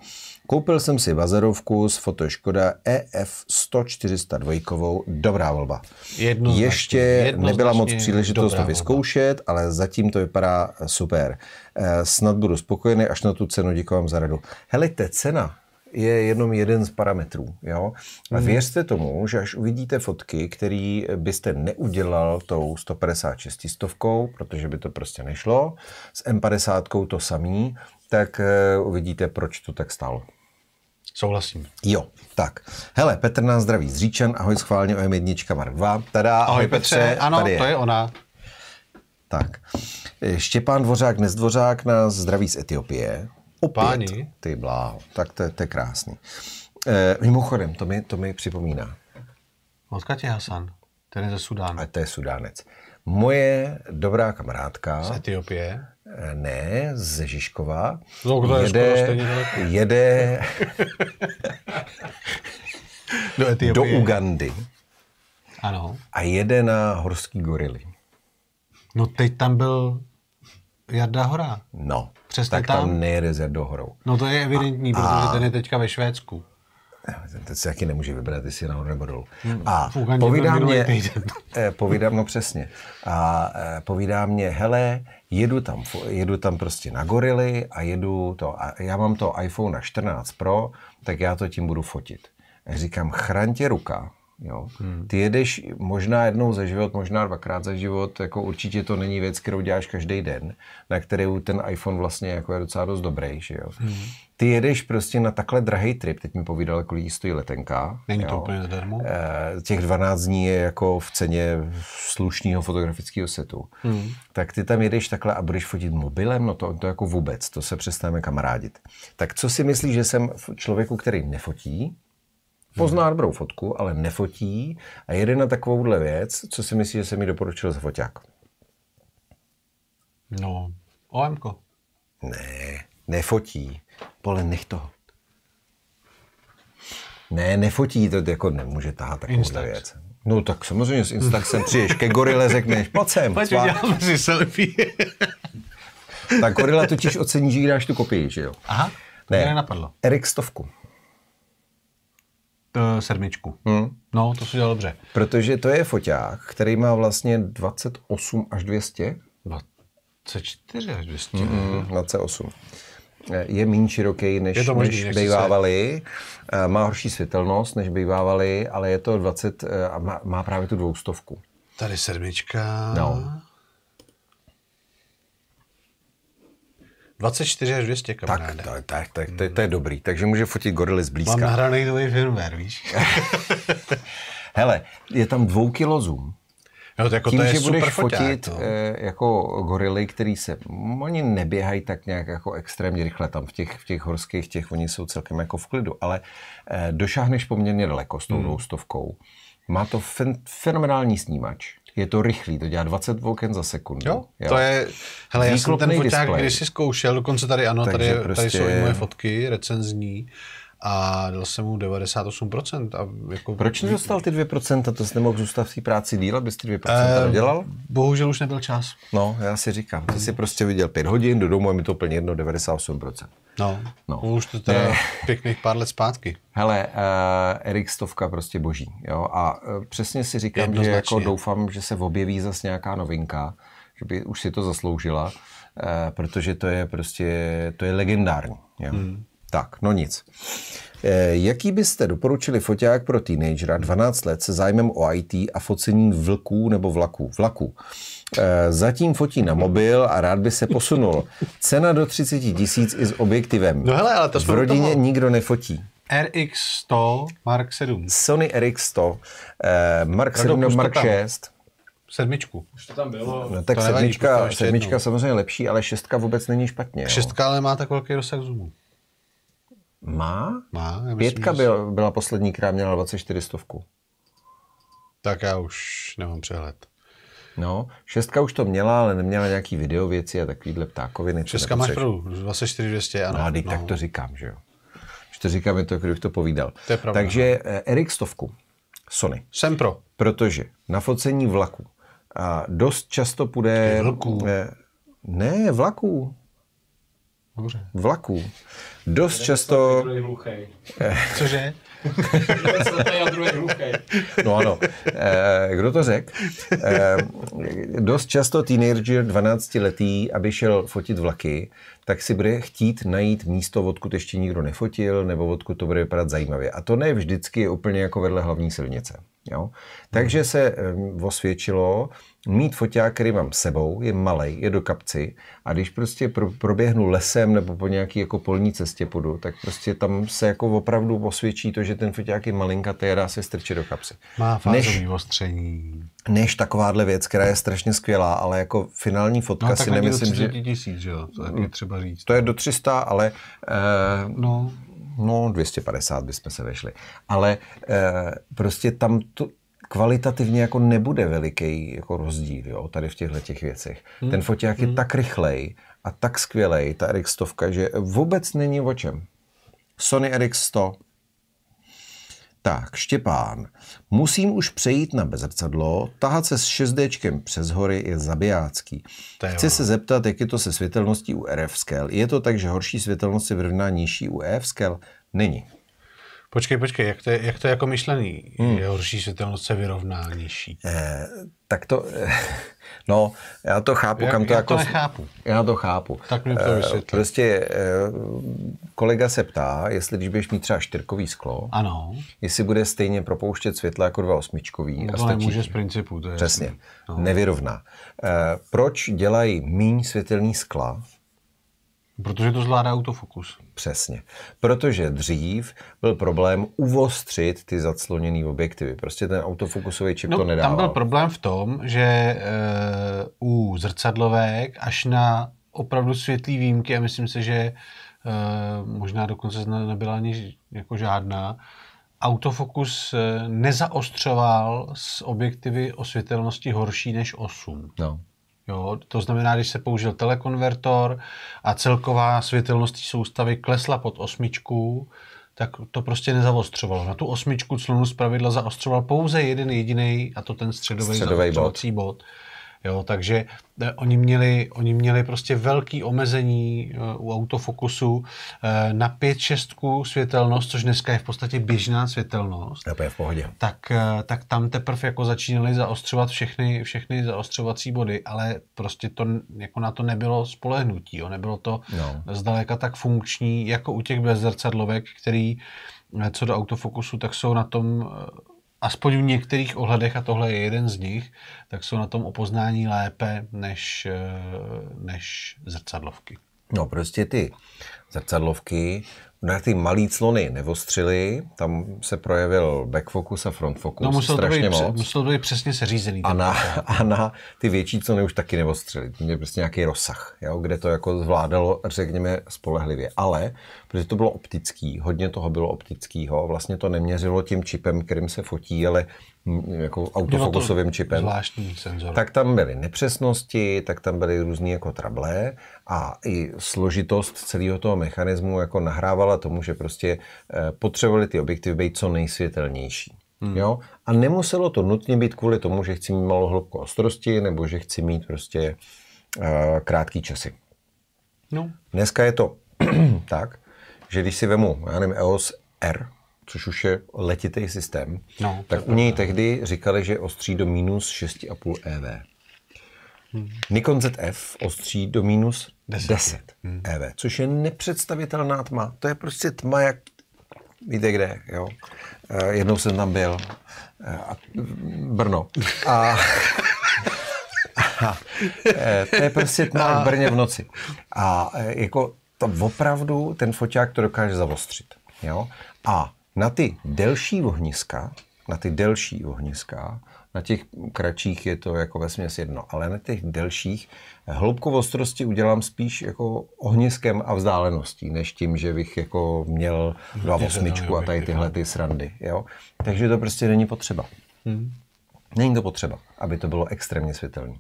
Koupil jsem si bazerovku s fotoškoda EF 10402. Dobrá volba. Jednoznačně, Ještě jednoznačně nebyla moc příležitost to vyzkoušet, volba. ale zatím to vypadá super. Eh, snad budu spokojený, až na tu cenu děkuji vám za radu. Helejte, cena je jenom jeden z parametrů. Jo? A mhm. věřte tomu, že až uvidíte fotky, které byste neudělal tou 156 stovkou, protože by to prostě nešlo, s M50 to samý, tak eh, uvidíte, proč to tak stálo. Souhlasím. Jo, tak. Hele, Petr nás zdraví z Říčan, ahoj schválně o M1 Mark 2. Tada, ahoj, ahoj Petře, Petře ano, tady je. to je ona. Tak. Štěpán Dvořák, Nezdvořák nás zdraví z Etiopie. Opět. Páni. Ty bláho, tak to, to je krásný. E, mimochodem, to mi, to mi připomíná. Odkud je Hasan? Ten je ze Sudánu. A to je Sudánec. Moje dobrá kamarádka z Etiopie ne, ze Žižkova. No, kdo jede, je jede do, do Ugandy. Ano. A jede na horský gorily. No teď tam byl Jarda Hora. No, Přesně tak tam, tam nejede s Jardou Horou. No to je evidentní, a, protože a... ten je teďka ve Švédsku ten se taky nemůže vybrat, jestli je nahoru nebo dolů. Hmm, a povídá mě, eh, povídá, no přesně, a eh, povídá mě, hele, jedu tam, jedu tam prostě na gorily a jedu to, a já mám to iPhone na 14 Pro, tak já to tím budu fotit. A říkám, chraň tě ruka, Jo. Hmm. Ty jedeš možná jednou za život, možná dvakrát za život, jako určitě to není věc, kterou děláš každý den, na kterou ten iPhone vlastně jako je docela dost dobrý, že jo. Hmm. Ty jedeš prostě na takhle drahý trip, teď mi povídal, kolik stojí letenka. Není jo. to úplně zdarma? E, těch 12 dní je jako v ceně slušného fotografického setu. Hmm. Tak ty tam jedeš takhle a budeš fotit mobilem, no to, to jako vůbec, to se přestaneme kamarádit. Tak co si myslíš, že jsem člověku, který nefotí, Pozná hmm. dobrou fotku, ale nefotí a jede na takovouhle věc, co si myslí, že se mi doporučil za foťák. No, OMko. Ne, nefotí. Pole, nech toho. Ne, nefotí, to jako nemůže tahat takovou věc. No tak samozřejmě s Instaxem přijdeš ke gorile, řekneš, pojď sem. Pojď, si selfie. tak gorila totiž ocení, že jí dáš tu kopii, že jo? Aha, to ne, mě nenapadlo. Erik Stovku. Eh, sedmičku. Hmm. No, to si dělal dobře. Protože to je foťák, který má vlastně 28 až 200. 24 až 200. Mm, 28. Je méně široký, než, je to možný, než bývávali. Se... Eh, má horší světelnost, než bývávali, ale je to 20 eh, a má, má právě tu dvoustovku. Tady sedmička. No. 24 až 200, kamaráde. Tak, tak, tak, tak to, hmm. to je dobrý. Takže může fotit gorily zblízka. Mám nahraný nový firmware, víš. Hele, je tam dvou kilo zoom. No, to jako Tím, to je že budeš foťák, fotit no. Eh, jako gorily, který se, oni neběhají tak nějak jako extrémně rychle tam v těch, v těch horských, těch oni jsou celkem jako v klidu, ale eh, došáhneš poměrně daleko s tou hmm. stovkou. Má to fen, fenomenální snímač je to rychlý, to dělá 20 voken za sekundu. Jo, jo. to je, hele, já jsem ten foták když si zkoušel, dokonce tady ano, tady, prostě... tady jsou i prostě moje fotky recenzní, a dal jsem mu 98%. A jako... Proč nedostal ty 2%? A To jsi nemohl zůstat v té práci díl, abys ty 2% eh, dělal? Bohužel už nebyl čas. No, já si říkám, ty jsi prostě viděl 5 hodin, do domu je mi to úplně jedno, 98%. No, no, no. už to teda pěkných pár let zpátky. Hele, eh, Erik Stovka prostě boží, jo, a eh, přesně si říkám, že jako doufám, že se objeví zase nějaká novinka, že by už si to zasloužila, eh, protože to je prostě, to je legendární, jo. Hmm. Tak, no nic. Eh, jaký byste doporučili foťák pro teenagera 12 let se zájmem o IT a focení vlků nebo vlaků? Vlaků. Eh, zatím fotí na mobil a rád by se posunul. Cena do 30 tisíc i s objektivem. No hele, ale to V rodině toho. nikdo nefotí. RX100 Mark 7. Sony RX100 eh, Mark Rado, 7 nebo Mark 6. Sedmičku. Už to tam bylo. No, tak to sedmička, nevadí, sedmička samozřejmě lepší, ale šestka vůbec není špatně. Šestka jo. ale má tak velký rozsah zoomu. Má? Má. myslím, Pětka byl, byla poslední, která měla 24 stovku. Tak já už nemám přehled. No, šestka už to měla, ale neměla nějaký video věci a takovýhle ptákoviny. Šestka máš pravdu, 24 200, ano. No, no. tak to říkám, že jo. Že to říkám, je to, kdybych to povídal. To je pravda, Takže no. Eh, Erik stovku, Sony. Jsem pro. Protože na focení vlaku a dost často půjde... Vlaku. Eh, ne, vlaku vlaků. Dost Jeden často... Cože? no ano, eh, kdo to řekl? Eh, dost často teenager 12-letý, aby šel fotit vlaky, tak si bude chtít najít místo, odkud ještě nikdo nefotil, nebo odkud to bude vypadat zajímavě. A to ne vždycky je úplně jako vedle hlavní silnice. Jo? Takže se eh, osvědčilo, mít foťák, který mám sebou, je malý, je do kapci a když prostě pro, proběhnu lesem nebo po nějaký jako polní cestě půjdu, tak prostě tam se jako opravdu osvědčí to, že ten foťák je malinka, a dá se strčit do kapsy. Má fázový než, ostření. Než takováhle věc, která je strašně skvělá, ale jako finální no, fotka no, si nemyslím, že... tisíc, že jo, to je třeba říct. To je no. do 300, ale... Uh, no, no 250 bychom se vešli. Ale e, prostě tam to, kvalitativně jako nebude veliký jako rozdíl jo, tady v těchto těch věcech. Hmm. Ten foťák hmm. je tak rychlej a tak skvělej, ta RX 100, že vůbec není o čem. Sony RX 100. Tak, Štěpán. Musím už přejít na bezrcadlo, tahat se s 6 přes hory je zabijácký. Téma. Chci se zeptat, jak je to se světelností u RF Scale. Je to tak, že horší světelnost se vyrovná nižší u EF Scale? Není. Počkej, počkej, jak to je, jak to je jako myšlený? Hmm. Je horší světelnost se vyrovná nižší. Eh, tak to, eh, no, já to chápu, já, kam to já jako... Já to nechápu. Já to chápu. Tak mi to vysvětlí. Eh, prostě eh, kolega se ptá, jestli když budeš mít třeba čtyřkový sklo, ano. jestli bude stejně propouštět světla jako dva osmičkový. No to a stačí, nemůže z principu, to je Přesně, no. nevyrovná. Eh, proč dělají míň světelný skla, Protože to zvládá autofokus. Přesně. Protože dřív byl problém uvostřit ty zacloněné objektivy. Prostě ten autofokusový čip no, to nedával. Tam byl problém v tom, že e, u zrcadlovek až na opravdu světlý výjimky, a myslím si, že e, možná dokonce nebyla ani jako žádná, autofokus eh, nezaostřoval s objektivy osvětelnosti horší než 8. No. Jo? To znamená, když se použil telekonvertor a celková světelnost soustavy klesla pod osmičku, tak to prostě nezavostřovalo. Na tu osmičku clonu zpravidla zaostřoval pouze jeden jediný, a to ten středový, středový bod. bod. Jo, takže eh, oni měli, oni měli prostě velký omezení eh, u autofokusu eh, na 5 6 světelnost, což dneska je v podstatě běžná světelnost. To je v pohodě. Tak, tak tam teprve jako začínali zaostřovat všechny, všechny zaostřovací body, ale prostě to jako na to nebylo spolehnutí. Jo. Nebylo to no. zdaleka tak funkční jako u těch bezzrcadlovek, který co do autofokusu, tak jsou na tom aspoň v některých ohledech, a tohle je jeden z nich, tak jsou na tom opoznání lépe než, eh, než zrcadlovky. No prostě ty zrcadlovky na ty malý clony nevostřili, tam se projevil back focus a front focus no, musel strašně to být, moc. Musel to být přesně seřízený. A na, a na ty větší clony už taky nevostřili. To je prostě nějaký rozsah, jo, kde to jako zvládalo, řekněme, spolehlivě. Ale, protože to bylo optický, hodně toho bylo optického, vlastně to neměřilo tím čipem, kterým se fotí, ale jako autofokusovým čipem. Tak tam byly nepřesnosti, tak tam byly různé jako trable a i složitost celého toho mechanismu jako nahrávala tomu, že prostě eh, potřebovali ty objektivy být co nejsvětelnější. Hmm. Jo? A nemuselo to nutně být kvůli tomu, že chci mít malou hloubku ostrosti nebo že chci mít prostě uh, krátký časy. No. Dneska je to tak, že když si vemu, já nevím, EOS R, což už je letitý systém, no, tak u něj tehdy říkali, že ostří do minus 6,5 EV. Hmm. Nikon ZF ostří do minus 10, 10 hmm. EV, což je nepředstavitelná tma. To je prostě tma, jak víte kde, jo. Eh, jednou jsem tam byl. Eh, a, mm, Brno. A, a, eh, to je prostě tma v Brně v noci. A jako to opravdu ten foťák to dokáže zavostřit. Jo? A na ty delší ohniska, na ty delší ohniska, na těch kratších je to jako ve směs jedno, ale na těch delších ostrosti udělám spíš jako ohniskem a vzdáleností, než tím, že bych jako měl dva osmičku a tady tyhle no. ty srandy. Jo? Takže to prostě není potřeba. Hmm. Není to potřeba, aby to bylo extrémně světelné.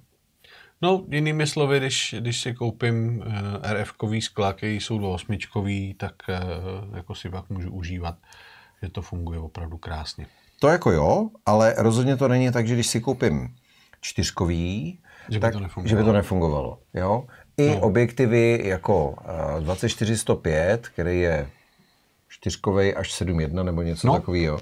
No, jinými slovy, když, když si koupím eh, RF-kový skla, jsou do osmičkový, tak eh, jako si pak můžu užívat že to funguje opravdu krásně. To jako jo, ale rozhodně to není tak, že když si koupím čtyřkový, že by, tak, to, nefungovalo. Že by to nefungovalo. Jo? I no. objektivy jako 2405, eh, který je čtyřkový až 7.1 nebo něco no. takového,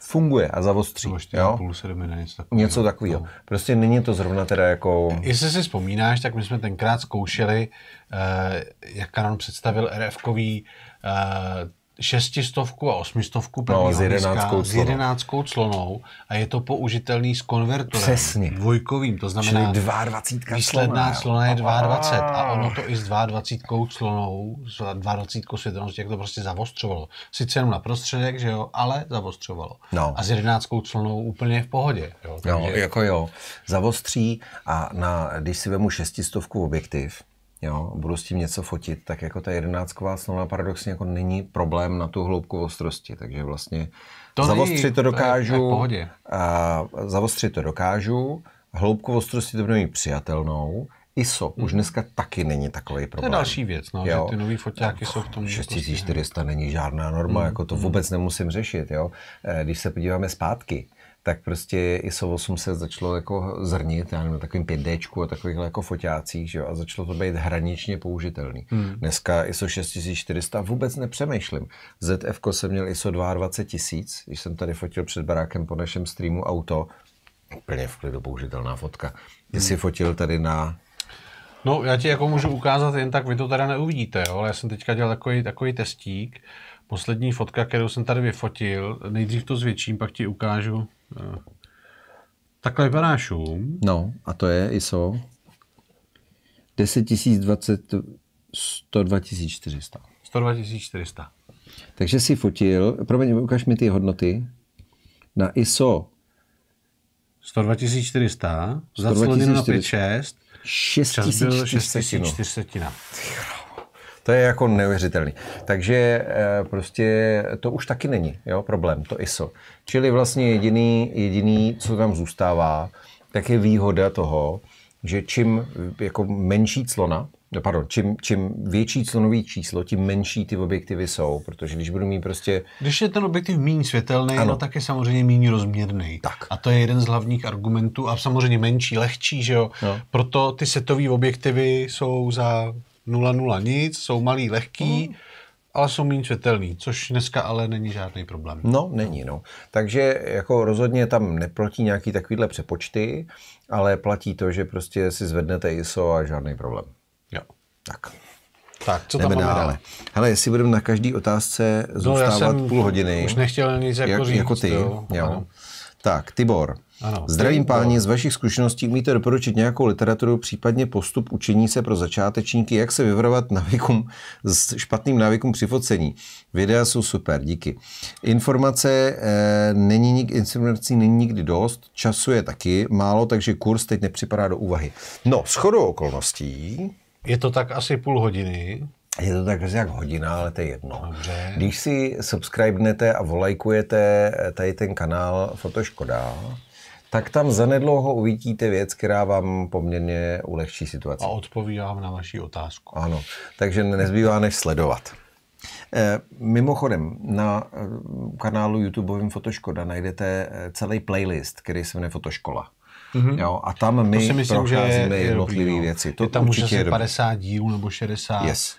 funguje a zavostří. Nebo 4,5, něco takového. Něco takového. No. Prostě není to zrovna teda jako... Jestli si vzpomínáš, tak my jsme tenkrát zkoušeli, eh, jak Canon představil RF-kový eh, šestistovku a osmistovku no, s, jedenáctkou s jedenáctkou clonou a je to použitelný s konvertorem Přesně. dvojkovým, to znamená Čili 22 výsledná clona je 22 a ono to i s 22 clonou, s 22 světelností, jak to prostě zavostřovalo. Sice jenom na prostředek, že jo, ale zavostřovalo. No. A s jedenáctkou clonou úplně v pohodě. Jo, no, jako jo, zavostří a na, když si vemu šestistovku objektiv, jo, budu s tím něco fotit, tak jako ta jedenáctková slona paradoxně jako není problém na tu hloubku ostrosti, takže vlastně to zavostřit to dokážu, to je, a, zavostřit to dokážu, hloubku ostrosti to bude mít přijatelnou, ISO hmm. už dneska taky není takový problém. To je další věc, no, jo. že ty nový foťáky jsou v tom... 6400 jako není žádná norma, hmm. jako to hmm. vůbec nemusím řešit. Jo. Eh, když se podíváme zpátky, tak prostě ISO 800 začalo jako zrnit, já nevím, takovým 5D a takových jako foťácích, že jo, a začalo to být hraničně použitelný. Hmm. Dneska ISO 6400 vůbec nepřemýšlím. ZF jsem měl ISO tisíc, když jsem tady fotil před barákem po našem streamu auto, úplně v klidu použitelná fotka. Ty jsi hmm. fotil tady na No, já ti jako můžu ukázat jen tak, vy to teda neuvidíte, jo? ale já jsem teďka dělal takový, takový testík. Poslední fotka, kterou jsem tady vyfotil, nejdřív to zvětším, pak ti ukážu Takhle vypadá šum. No, a to je ISO 10 10020 102 400. 102 400. Takže si fotil, promiň, ukáž mi ty hodnoty, na ISO 102 400, zaclonil na 5.6, 6400. 6400. To je jako neuvěřitelný. Takže eh, prostě to už taky není jo, problém, to ISO. Čili vlastně jediný, jediný, co tam zůstává, tak je výhoda toho, že čím eh, jako menší clona, no, pardon, čím, čím větší clonový číslo, tím menší ty objektivy jsou, protože když budu mít prostě... Když je ten objektiv méně světelný, ano. no tak je samozřejmě méně rozměrný. Tak. A to je jeden z hlavních argumentů a samozřejmě menší, lehčí, že jo? No. Proto ty setové objektivy jsou za nula, nic, jsou malý, lehký, mm. ale jsou méně četelný, což dneska ale není žádný problém. No, není, no. Takže jako rozhodně tam neplatí nějaký takovýhle přepočty, ale platí to, že prostě si zvednete ISO a žádný problém. Jo. Tak. Tak, co tam máme dále. Hele, jestli budeme na každý otázce zůstávat no, já jsem půl hodiny. Už nechtěl nic jako, jak, jako říct, jako ty. Jo, jo. Tak, Tibor. Ano, Zdravím Tibor. páni, z vašich zkušeností umíte doporučit nějakou literaturu, případně postup učení se pro začátečníky, jak se vyvarovat navykům, s špatným návykům při focení. Videa jsou super, díky. Informace e, není, nik, informací není nikdy dost, času je taky málo, takže kurz teď nepřipadá do úvahy. No, shodou okolností... Je to tak asi půl hodiny. Je to tak asi jak hodina, ale to je jedno. Dobře. Když si subscribenete a volajkujete eh, tady ten kanál Fotoškoda, tak tam zanedlouho uvidíte věc, která vám poměrně ulehčí situaci. A odpovídám na vaši otázku. Ano, takže nezbývá než sledovat. E, mimochodem, na eh, kanálu YouTube Fotoškoda najdete celý playlist, který se jmenuje Fotoškola. Mm-hmm. Jo, a tam my to si myslím, procházíme je, je jednotlivé no. věci. To je tam už asi 50 dílů nebo 60. Yes.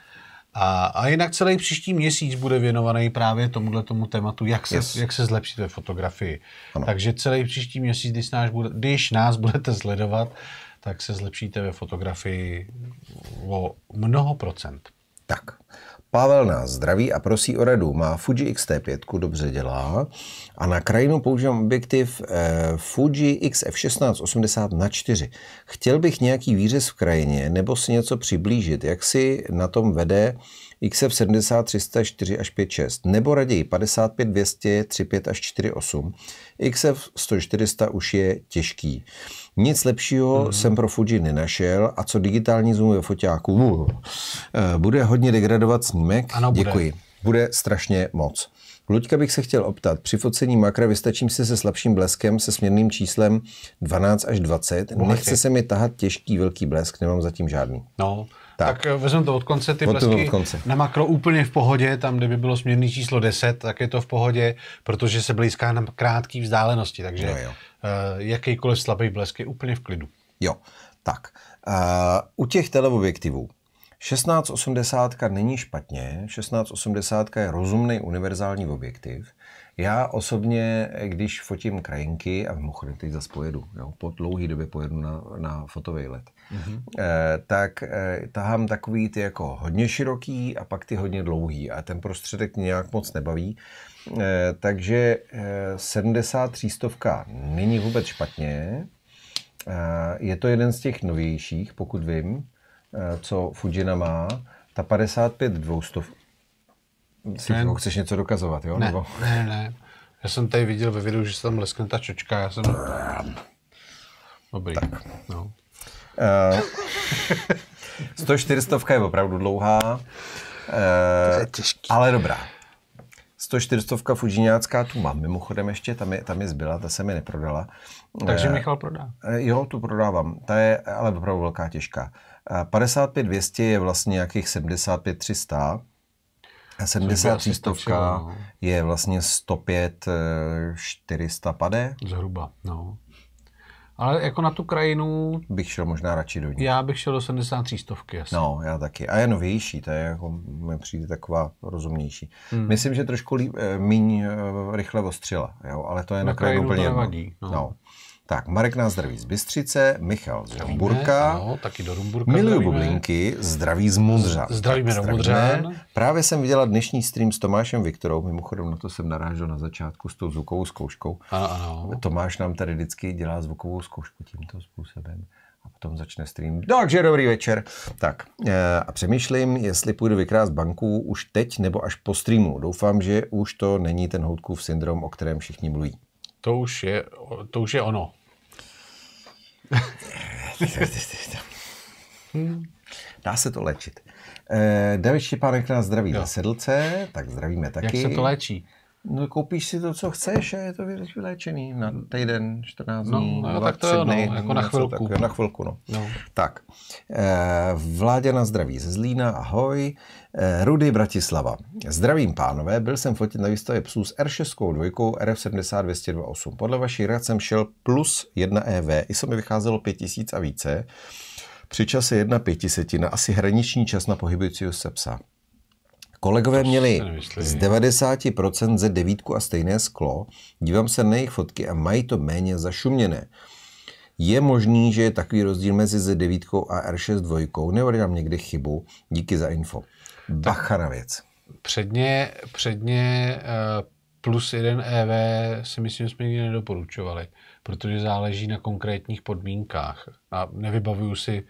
A, a jinak celý příští měsíc bude věnovaný právě tomuhle tomu tématu, jak se, yes. jak se zlepšit ve fotografii. Ano. Takže celý příští měsíc, když nás, bude, když nás budete sledovat, tak se zlepšíte ve fotografii o mnoho procent. Tak. Pavel nás zdraví a prosí o radu. Má Fuji X-T5, dobře dělá. A na krajinu používám objektiv eh, Fuji XF1680 na 4. Chtěl bych nějaký výřez v krajině nebo si něco přiblížit. Jak si na tom vede XF 70 304 až 56, nebo raději 55 200 35 až 48. XF 100 400 už je těžký. Nic lepšího hmm. jsem pro Fuji nenašel a co digitální zoom ve foťáku, uh, bude hodně degradovat snímek. Ano, bude. Děkuji. Bude strašně moc. Luďka bych se chtěl optat, při focení makra vystačím si se slabším bleskem se směrným číslem 12 až 20. Nechce se mi tahat těžký velký blesk, nemám zatím žádný. No, tak, tak eh, vezmeme to od konce, ty od blesky od konce. na makro úplně v pohodě, tam, kde by bylo směrný číslo 10, tak je to v pohodě, protože se blízká na krátké vzdálenosti, takže jo, jo. Eh, jakýkoliv slabý blesk je úplně v klidu. Jo, tak. Uh, u těch teleobjektivů 1680 není špatně, 1680 je rozumný univerzální objektiv. Já osobně, když fotím krajinky, a mimochodem teď zase pojedu, jo, po dlouhý době pojedu na, na fotový let, Mhm. Eh, tak eh, tahám takový ty jako hodně široký a pak ty hodně dlouhý a ten prostředek nějak moc nebaví. Eh, takže 73 stovka není vůbec špatně. Je to jeden z těch novějších, pokud vím, co Fujina má. Ta 55 200 si ne, chceš něco dokazovat, jo? Ne, Nebo... ne, ne. Já jsem tady viděl ve videu, že se tam leskne ta čočka, já jsem... Dobrý. Tak. No. 140 eh, je opravdu dlouhá. To je eh, těžký. Ale dobrá. 140 fujiňácká tu mám mimochodem ještě, tam je, tam je zbyla, ta se mi neprodala. Takže eh, Michal prodá. Jo, tu prodávám. Ta je ale opravdu velká těžká. 55 200 je vlastně nějakých 75 300. A stovka no. je vlastně 105 400 pade. Zhruba, no. Ale jako na tu krajinu... Bych šel možná radši do ní. Já bych šel do 73 stovky asi. No, já taky. A jen vyjší, to je jako, mi přijde taková rozumnější. Hmm. Myslím, že trošku líp, eh, míň eh, rychle ostřila, jo? ale to je na, na krajinu úplně No. no. Tak, Marek nás zdraví z Bystřice, Michal z Rumburka, No, taky do Rumburka miluju bublinky, zdraví z Mudřan. Zdravíme do Mudřan. Právě jsem viděla dnešní stream s Tomášem Viktorou, mimochodem na to jsem narážel na začátku s tou zvukovou zkouškou. Ano, ano. Tomáš nám tady vždycky dělá zvukovou zkoušku tímto způsobem a potom začne stream. Takže dobrý večer. Tak eh, a přemýšlím, jestli půjdu vykrást banku už teď nebo až po streamu. Doufám, že už to není ten houtkův syndrom, o kterém všichni mluví. To už je, to už je ono. Dá se to léčit. Eh, David Štěpánek na zdraví na sedlce, tak zdravíme taky. Jak se to léčí? No, koupíš si to, co chceš a je to vyléčený na týden, 14 no, dní, no, tak to tři no, dny, no, jako na chvilku. Tak, na chvilku, no. no. Tak, eh, vládě na zdraví ze Zlína, ahoj. Eh, Rudy Bratislava. Zdravím pánové, byl jsem fotit na výstavě psů s R6 dvojkou RF70 228. Podle vaší rad jsem šel plus 1 EV, i se mi vycházelo 5000 a více. Při čase 1 pětisetina, asi hraniční čas na pohybujícího se psa. Kolegové měli z 90% ze devítku a stejné sklo, dívám se na jejich fotky a mají to méně zašuměné. Je možný, že je takový rozdíl mezi Z9 a R62, nebo dám někdy chybu. Díky za info. Bacha na věc. Předně, předně eh, plus jeden EV si myslím, že jsme nikdy nedoporučovali, protože záleží na konkrétních podmínkách. A nevybavuju si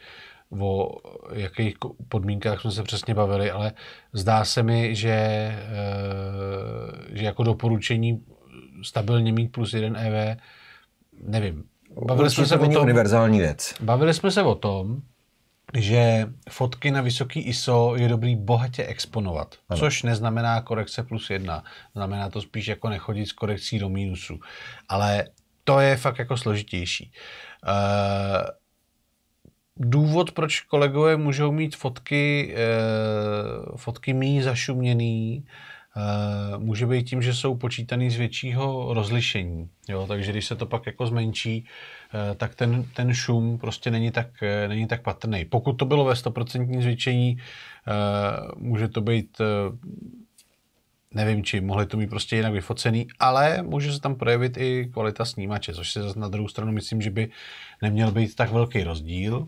o jakých podmínkách jsme se přesně bavili, ale zdá se mi, že, eh, že jako doporučení stabilně mít plus jeden EV, nevím. Bavili Určitě jsme se to o tom, univerzální věc. Bavili jsme se o tom, že fotky na vysoký ISO je dobrý bohatě exponovat, ano. což neznamená korekce plus jedna. Znamená to spíš jako nechodit s korekcí do mínusu. Ale to je fakt jako složitější. Uh, důvod, proč kolegové můžou mít fotky, eh, fotky mý zašuměný, eh, může být tím, že jsou počítaný z většího rozlišení. Jo? Takže když se to pak jako zmenší, eh, tak ten, ten šum prostě není tak, není tak patrný. Pokud to bylo ve 100% zvětšení, může to být nevím či mohli to mít prostě jinak vyfocený, ale může se tam projevit i kvalita snímače, což se zase na druhou stranu myslím, že by neměl být tak velký rozdíl.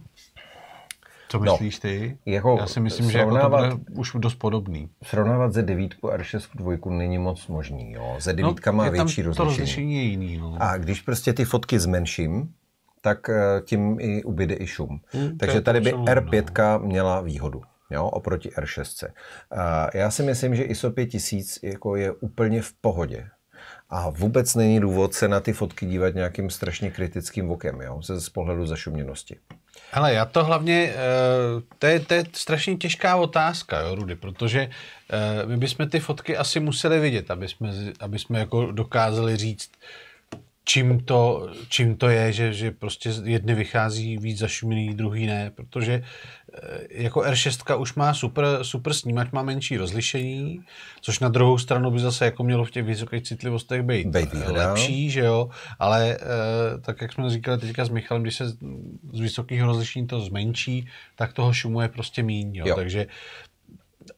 Co no, myslíš no, ty? Jako Já si myslím, že jako to bude už dost podobný. Srovnávat Z9 a R6 není moc možný. Jo. Z9 no, má větší rozlišení. To rozlišení je jiný. No. A když prostě ty fotky zmenším, tak eh, tím i ubyde i šum. Hmm, Takže tady by R5 no. měla výhodu jo, oproti R6. Eh, já si myslím, že ISO 5000 jako je úplně v pohodě. A vůbec není důvod se na ty fotky dívat nějakým strašně kritickým okem, jo, z pohledu zašuměnosti. Ale já to hlavně, eh, to je, to je strašně těžká otázka, jo, Rudy, protože eh, my bychom ty fotky asi museli vidět, aby jsme, aby jsme jako dokázali říct, čím to, čím to je, že, že prostě jedny vychází víc zašuměný, druhý ne, protože Eh, jako R6 už má super, super snímač, má menší rozlišení, což na druhou stranu by zase jako mělo v těch vysokých citlivostech být Baby, eh, lepší, no. že jo, ale eh, tak jak jsme říkali teďka s Michalem, když se z vysokých rozlišení to zmenší, tak toho šumu je prostě míň, jo? jo. takže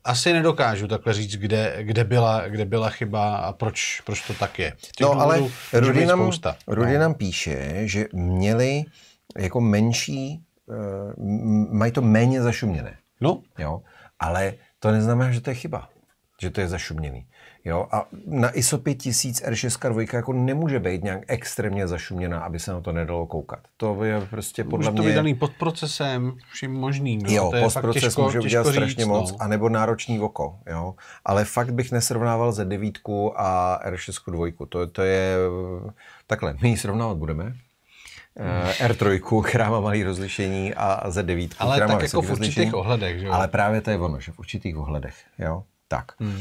asi nedokážu takhle říct, kde, kde, byla, kde byla chyba a proč, proč to tak je. Těch no ale Rudy nám, Rudy no. nám píše, že měli jako menší Eh, mají to méně zašuměné. No. Jo? Ale to neznamená, že to je chyba, že to je zašuměný. Jo? A na ISO 5000 R6 jako nemůže být nějak extrémně zašuměná, aby se na to nedalo koukat. To je prostě podle mě... to být daný pod procesem, vším možným. Jo, no. Jo, to postproces těžko, může udělat říct, strašně no. moc, anebo náročný oko. Jo? Ale fakt bych nesrovnával ze 9 a R6 2. To, to je takhle, my ji srovnávat budeme, Eh, R3, která má malý rozlišení a Z9, Ale která tak má jako v určitých ohledech, že jo? Ale právě to je ono, že v určitých ohledech, jo? Tak. Mm.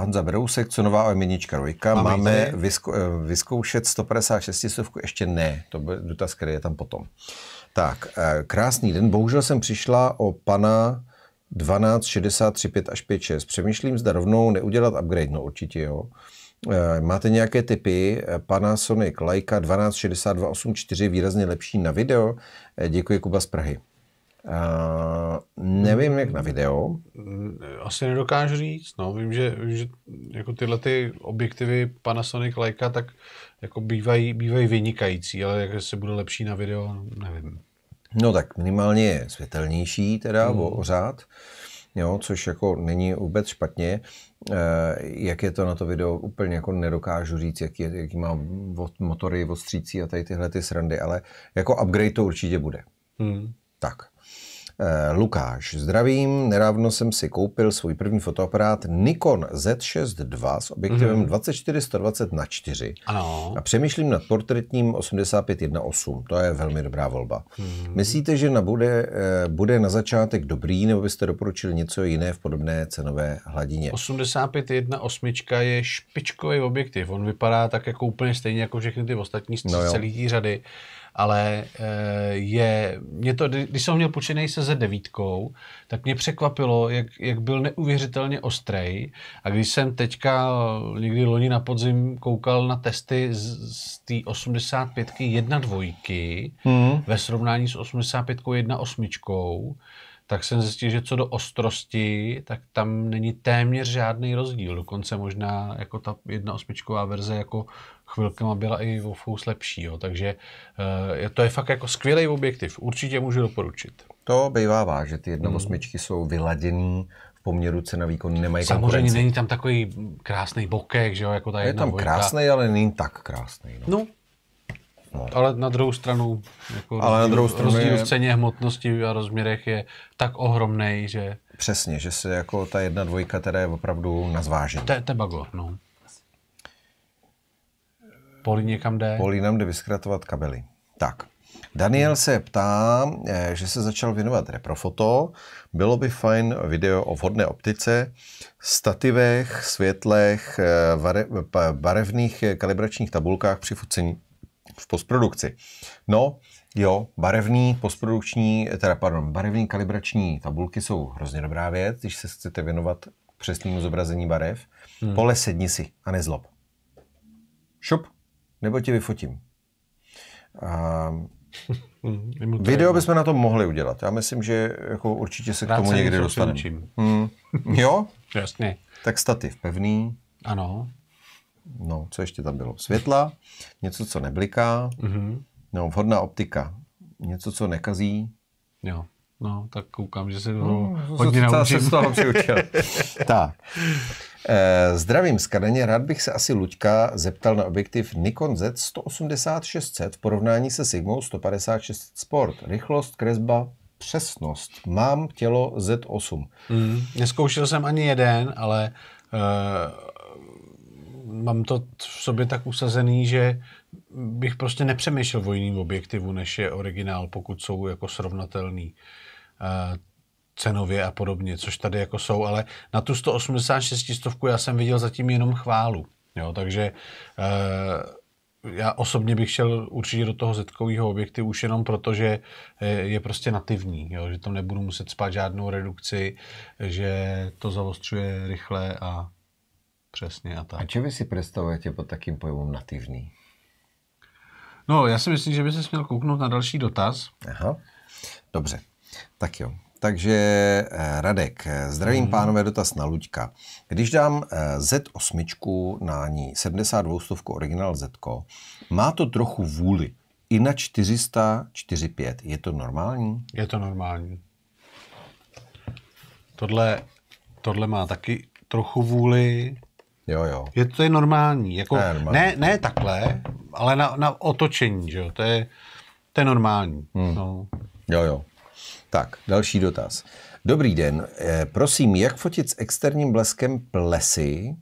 Honza Brousek, co nová OM1 Rojka. Máme, Máme vysko, eh, vyzkoušet 156 ještě ne. To byl dotaz, který je tam potom. Tak, krásný den. Bohužel jsem přišla o pana 12 63 5 až 56. Přemýšlím, zda rovnou neudělat upgrade. No určitě jo. Eh, máte nějaké typy? Panasonic Leica 126284 výrazně lepší na video. Eh, děkuji Kuba z Prahy. Uh, nevím, jak na video. Asi nedokážu říct. No. Vím, že, vím, že jako tyhle ty objektivy Panasonic Leica tak jako bývají, bývají vynikající, ale jak se bude lepší na video, nevím. No tak minimálně je světelnější teda, hmm. o řád. Uh, jo, což jako není vůbec špatně. Eh, jak je to na to video, úplně jako nedokážu říct, jaký, jaký má motory, ostřící a tady tyhle ty srandy, ale jako upgrade to určitě bude. Hmm. Tak. Eh, Lukáš, zdravím, nedávno jsem si koupil svůj první fotoaparát Nikon Z6 II s objektivem mm-hmm. 24-120 na 4 ano. a přemýšlím nad portrétním 85-1.8, to je velmi dobrá volba. Mm-hmm. Myslíte, že na bude, eh, bude na začátek dobrý, nebo byste doporučili něco jiné v podobné cenové hladině? 85-1.8 je špičkový objektiv, on vypadá tak jako úplně stejně jako všechny ty ostatní no z no celý té řady ale eh, je, mě to, když jsem měl počínej se ze devítkou, tak mě překvapilo, jak, jak byl neuvěřitelně ostrý. a když jsem teďka někdy loni na podzim koukal na testy z, z té 85 jedna dvojky hmm. ve srovnání s 85 jedna osmičkou, tak jsem zjistil, že co do ostrosti, tak tam není téměř žádný rozdíl. Dokonce možná jako ta jedna osmičková verze jako chvilkama byla i o fous lepší, jo. takže e, to je fakt jako skvělý objektiv, určitě můžu doporučit. To bývává, že ty 1.8 mm. jsou vyladěný poměru cena výkon nemají Samozřejmě není tam takový krásný bokek, že jo, jako ta jedna Je tam krásný, ale není tak krásný. No. no. No. Ale na druhou stranu, jako ale rozdíl, na druhou stranu rozdíl je... v ceně, hmotnosti a rozměrech je tak ohromný, že... Přesně, že se jako ta jedna dvojka teda je opravdu na zvážení. To je bago, no. Poli někam jde. Poli nám jde vyskratovat kabely. Tak. Daniel se ptá, eh, že se začal věnovat reprofoto. Bylo by fajn video o vhodné optice, stativech, světlech, eh, barevných eh, kalibračních tabulkách při focení v postprodukci. No, jo, barevný postprodukční, teda pardon, barevný kalibrační tabulky jsou hrozně dobrá věc, když se chcete věnovat přesnému zobrazení barev. Hmm. Pole sedni si a nezlob. Šup, nebo ti vyfotím. Ehm, A video bychom na to mohli udělat. Já myslím, že jako určitě se Rád k tomu někdy dostaneme. Hmm. Jo? Jasně. Tak stativ pevný. Ano. No, co ještě tam bylo? Světla, něco, co nebliká, mm-hmm. no, vhodná optika, něco, co nekazí. Jo, no, tak koukám, že se to no, hodně naučím. se z toho přiučil. tak. Eh, zdravím z Kadeně, rád bych se asi Luďka zeptal na objektiv Nikon Z 186 v porovnání se Sigmou 156 Sport. Rychlost, kresba, přesnost. Mám tělo Z8. Mm, neskoušel jsem ani jeden, ale uh, mám to v sobě tak usazený, že bych prostě nepřemýšlel o jiným objektivu, než je originál, pokud jsou jako srovnatelný. Uh, cenově a podobně, což tady jako jsou, ale na tu 186 stovku já jsem viděl zatím jenom chválu. Jo, takže e, já osobně bych šel určitě do toho zetkového objektivu už jenom proto, že eh, je prostě nativní, jo, že tam nebudu muset spát žádnou redukci, že to zaostřuje rychle a přesně a tak. A co vy si představujete pod takým pojmem nativní? No, já si myslím, že by se měl kouknout na další dotaz. Aha, dobře. Tak jo. Takže eh, Radek, zdravím hmm. pánové, dotaz na Luďka. Když dám eh, Z8 na ní, 72 stovku originál Z, má to trochu vůli. I na 400, 45. Je to normální? Je to normální. Tohle, tohle má taky trochu vůli. Jo, jo. Je to je normální. Jako, ne, normální. ne, ne takhle, ale na, na otočení, že jo? To je, to je normální. Hmm. No. Jo, jo. Tak, další dotaz. Dobrý den, eh, prosím, jak fotit s externím bleskem plesy,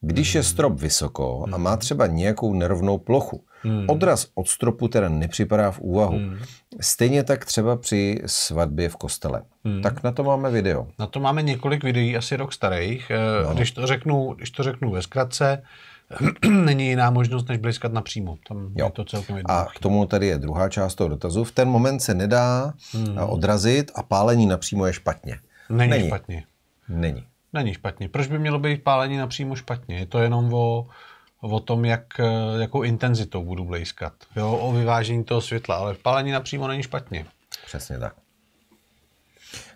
když je strop vysoko a má hmm. třeba nějakou nerovnou plochu? Hmm. Odraz od stropu teda nepřipadá v úvahu. Hmm. Stejně tak třeba při svatbě v kostele. Tak na to máme video. Na to máme několik videí, asi rok starých. No. Když, to řeknu, když to řeknu ve zkratce, není jiná možnost, než bliskat napřímo. Tam jo. je to celkem jednoduché. A k tomu tady je druhá část toho dotazu. V ten moment se nedá hmm. Eh, odrazit a pálení napřímo je špatně. Není, není. špatně. Není. Není špatně. Proč by mělo být pálení napřímo špatně? Je to jenom o, o tom, jak, eh, jakou intenzitou budu blízkat. Jo, o vyvážení toho světla, ale pálení napřímo není špatně. Přesně tak.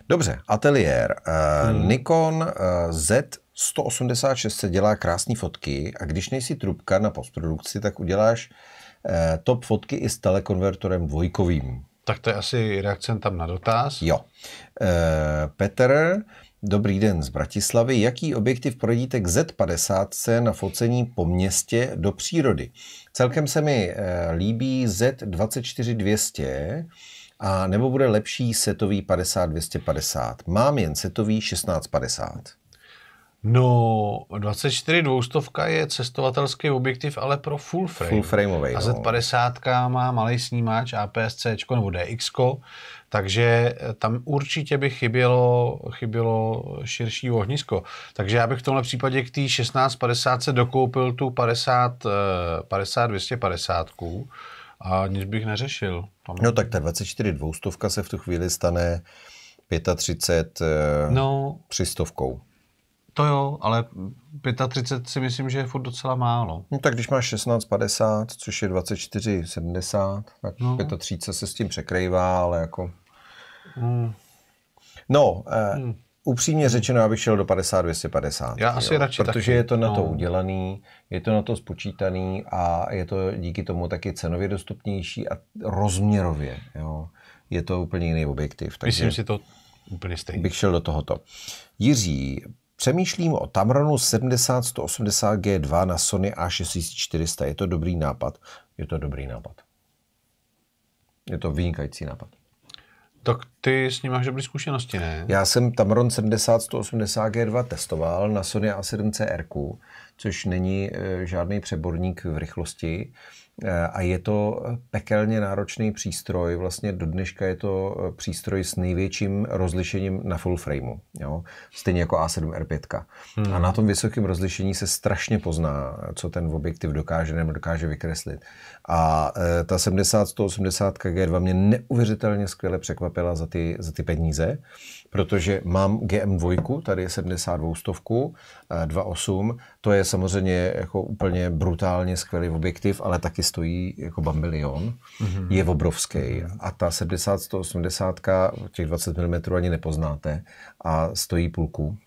Dobře, ateliér. Eh, hmm. Nikon Z 186 se dělá krásné fotky a když nejsi trubka na postprodukci, tak uděláš eh, top fotky i s telekonvertorem dvojkovým. Tak to je asi reakce tam na dotaz. Jo. Eh, Petr, dobrý den z Bratislavy. Jaký objektiv projdíte k Z50 na focení po městě do přírody? Celkem se mi eh, líbí Z24200, a nebo bude lepší setový 50-250. Mám jen setový 1650. No, 24 dvoustovka je cestovatelský objektiv, ale pro full frame. Full frameový, A Z50 no. má malý snímač APS-C nebo DX, takže tam určitě by chybělo, chybělo širší ohnisko. Takže já bych v tomhle případě k té 1650 se dokoupil tu 50, 50 250 a nic bych neřešil. Tam... No tak ta 24 dvoustovka se v tu chvíli stane 35 eh, no, 300. To jo, ale 35 si myslím, že je furt docela málo. No tak když máš 16,50, což je 24,70, tak no. 35 se s tím překrývá, ale jako... Mm. No, eh, mm. upřímně řečeno, já bych šel do 50-250. Já jo, asi radši Protože taky. je to na no. to udělaný, je to na to spočítaný a je to díky tomu taky cenově dostupnější a rozměrově. Jo. Je to úplně jiný objektiv. Takže... Myslím si to úplně stejně. Bych šel do tohoto. Jiří Přemýšlím o Tamronu 70-180G2 na Sony A6400. Je to dobrý nápad? Je to dobrý nápad. Je to vynikající nápad. Tak ty s ním máš dobré zkušenosti, ne? Já jsem Tamron 70-180G2 testoval na Sony A7CRQ, což není eh, žádný přeborník v rychlosti. Eh, a je to eh, pekelně náročný přístroj. Vlastně do dneška je to eh, přístroj s největším rozlišením na full frameu. Jo? Stejně jako A7R5. Hmm. A na tom vysokém rozlišení se strašně pozná, co ten objektiv dokáže nebo dokáže vykreslit. A ta 70-180 G2 mě neuvěřitelně skvěle překvapila za ty, za ty peníze protože mám GM2, tady je 72 stovku, 2.8, to je samozřejmě jako úplně brutálně skvělý objektiv, ale taky stojí jako bambilion, mm-hmm. je obrovský a ta 70-180 těch 20 mm ani nepoznáte a stojí půlku.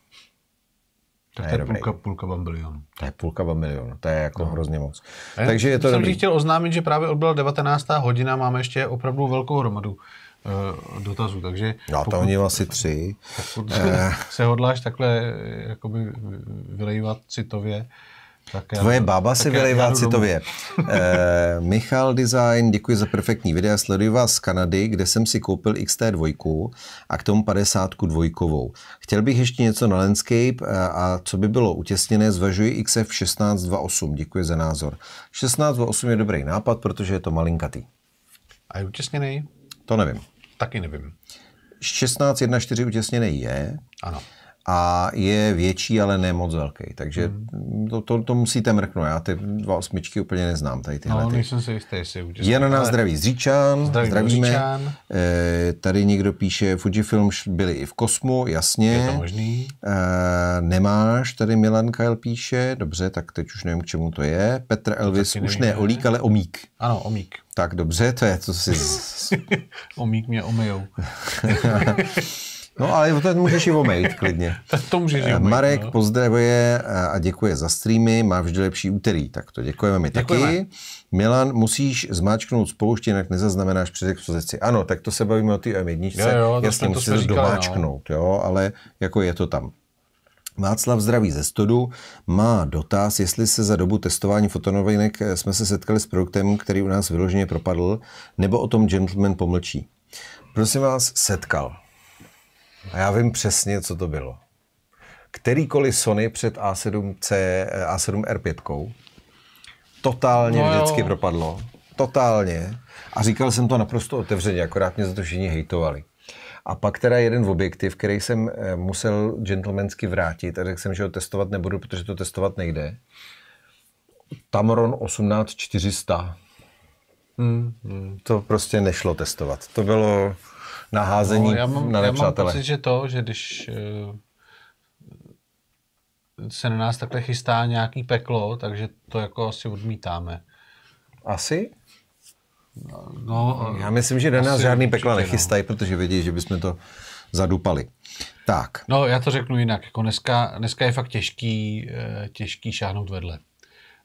Tak to je půlka, půlka bambilionu. To je půlka bambilionu, to je jako no. hrozně moc. Takže je to jsem dobrý. chtěl oznámit, že právě odbyla 19. hodina, máme ještě opravdu velkou hromadu Eh, dotazů. Takže Já tam měl asi tři. Pokud eh. se hodláš takhle eh, jakoby vylejvat citově, tak já, Tvoje bába se vylejvá citově. e, Michal Design, děkuji za perfektní videa. Sleduji vás z Kanady, kde jsem si koupil XT2 a k tomu 50 dvojkovou. Chtěl bych ještě něco na Landscape a co by bylo utěsněné, zvažuji XF 1628. Děkuji za názor. 1628 je dobrý nápad, protože je to malinkatý. A je utěsněný? To nevím. Taky nevím. 16.1.4 utěsněný je. Ano. A je větší, ale ne moc velký. Takže hmm. to, to, to musíte mrknout. Já ty dva osmičky úplně neznám. Tady tyhle no, ty. nejsem si jistý, jestli je Jen na nás zdraví Zříčan. Zdraví zdravíme. E, tady někdo píše, Fujifilm byli i v kosmu, jasně. Je to možný. E, nemáš, tady Milan Kyle píše. Dobře, tak teď už nevím, k čemu to je. Petr to no, Elvis, už ne Olík, ale Omík. Ano, Omík. Tak dobře, to je, co si... Omík mě omejou. no ale to můžeš i omejit klidně. tak to můžeš eh, omejit, Marek no. pozdravuje eh, a děkuje za streamy, má vždy lepší úterý, tak to děkujeme my děkujeme. taky. Milan, musíš zmáčknout spouště, jinak nezaznamenáš před expozici. Ano, tak to se bavíme o té M1, jo, jo, jasně, musíš no. domáčknout, no. jo, ale jako je to tam. Václav Zdraví ze Studu má dotaz, jestli se za dobu testování fotonovinek eh, jsme se setkali s produktem, který u nás vyloženě propadl, nebo o tom gentleman pomlčí. Prosím vás, setkal. A já vím přesně, co to bylo. Kterýkoliv Sony před A7C, eh, A7R5 totálně no vždycky propadlo. Totálně. A říkal jsem to naprosto otevřeně, akorát mě za to všichni hejtovali. A pak teda jeden objektiv, který jsem eh, musel gentlemansky vrátit a řekl jsem, že ho testovat nebudu, protože to testovat nejde. Tamron 18400. Hmm, hmm. To prostě nešlo testovat. To bylo naházení no, já mám, na nepřátelé. Já mám pocit, že to, že když eh, se na nás takhle chystá nějaký peklo, takže to jako asi odmítáme. Asi? No, eh, Já myslím, že na nás žádný pekla no. nechystají, no. protože vědí, že bychom to zadupali. Tak. No, já to řeknu jinak. Jako dneska, dneska je fakt těžký, eh, těžký šáhnout vedle.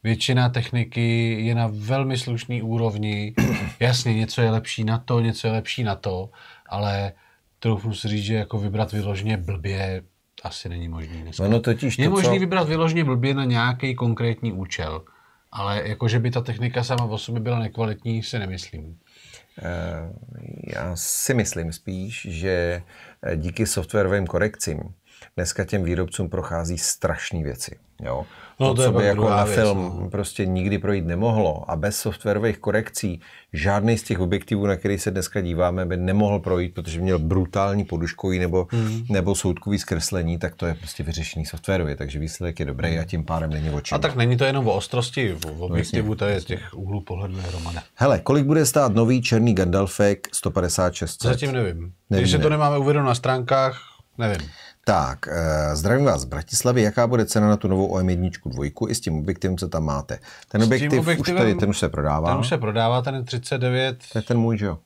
Většina techniky je na velmi slušný úrovni. Jasně, něco je lepší na to, něco je lepší na to, ale troufnu si říct, že jako vybrat vyloženě blbě asi není možný dneska. No, no totiž to, je možný co... vybrat vyloženě blbě na nějaký konkrétní účel. Ale jakože by ta technika sama o sobě byla nekvalitní, si nemyslím. Eh, já si myslím spíš, že díky softwarovým korekcím Dneska těm výrobcům prochází strašné věci. Jo? No, to, to co by jako na věc, film no. prostě nikdy projít nemohlo a bez softwarových korekcí žádný z těch objektivů, na který se dneska díváme, by nemohl projít, protože měl brutální poduškový nebo, mm. nebo soudkový zkreslení, tak to je prostě vyřešený softwarově, takže výsledek je dobrý a tím pádem není oči. A tak není to jenom o ostrosti v no, objektivu, no, to je z těch úhlů pohledu hromada. Hele, kolik bude stát nový černý Gandalfek 156? Zatím nevím. nevím Když se to nemáme uvedeno na stránkách, nevím. Tak, eh, zdravím vás z Bratislavy. Jaká bude cena na tu novou OM1 dvojku i s tím objektivem, co tam máte? Ten objektiv už tady, ten už se prodává. Ten už se prodává, ten je 39. To je ten můj, že jo?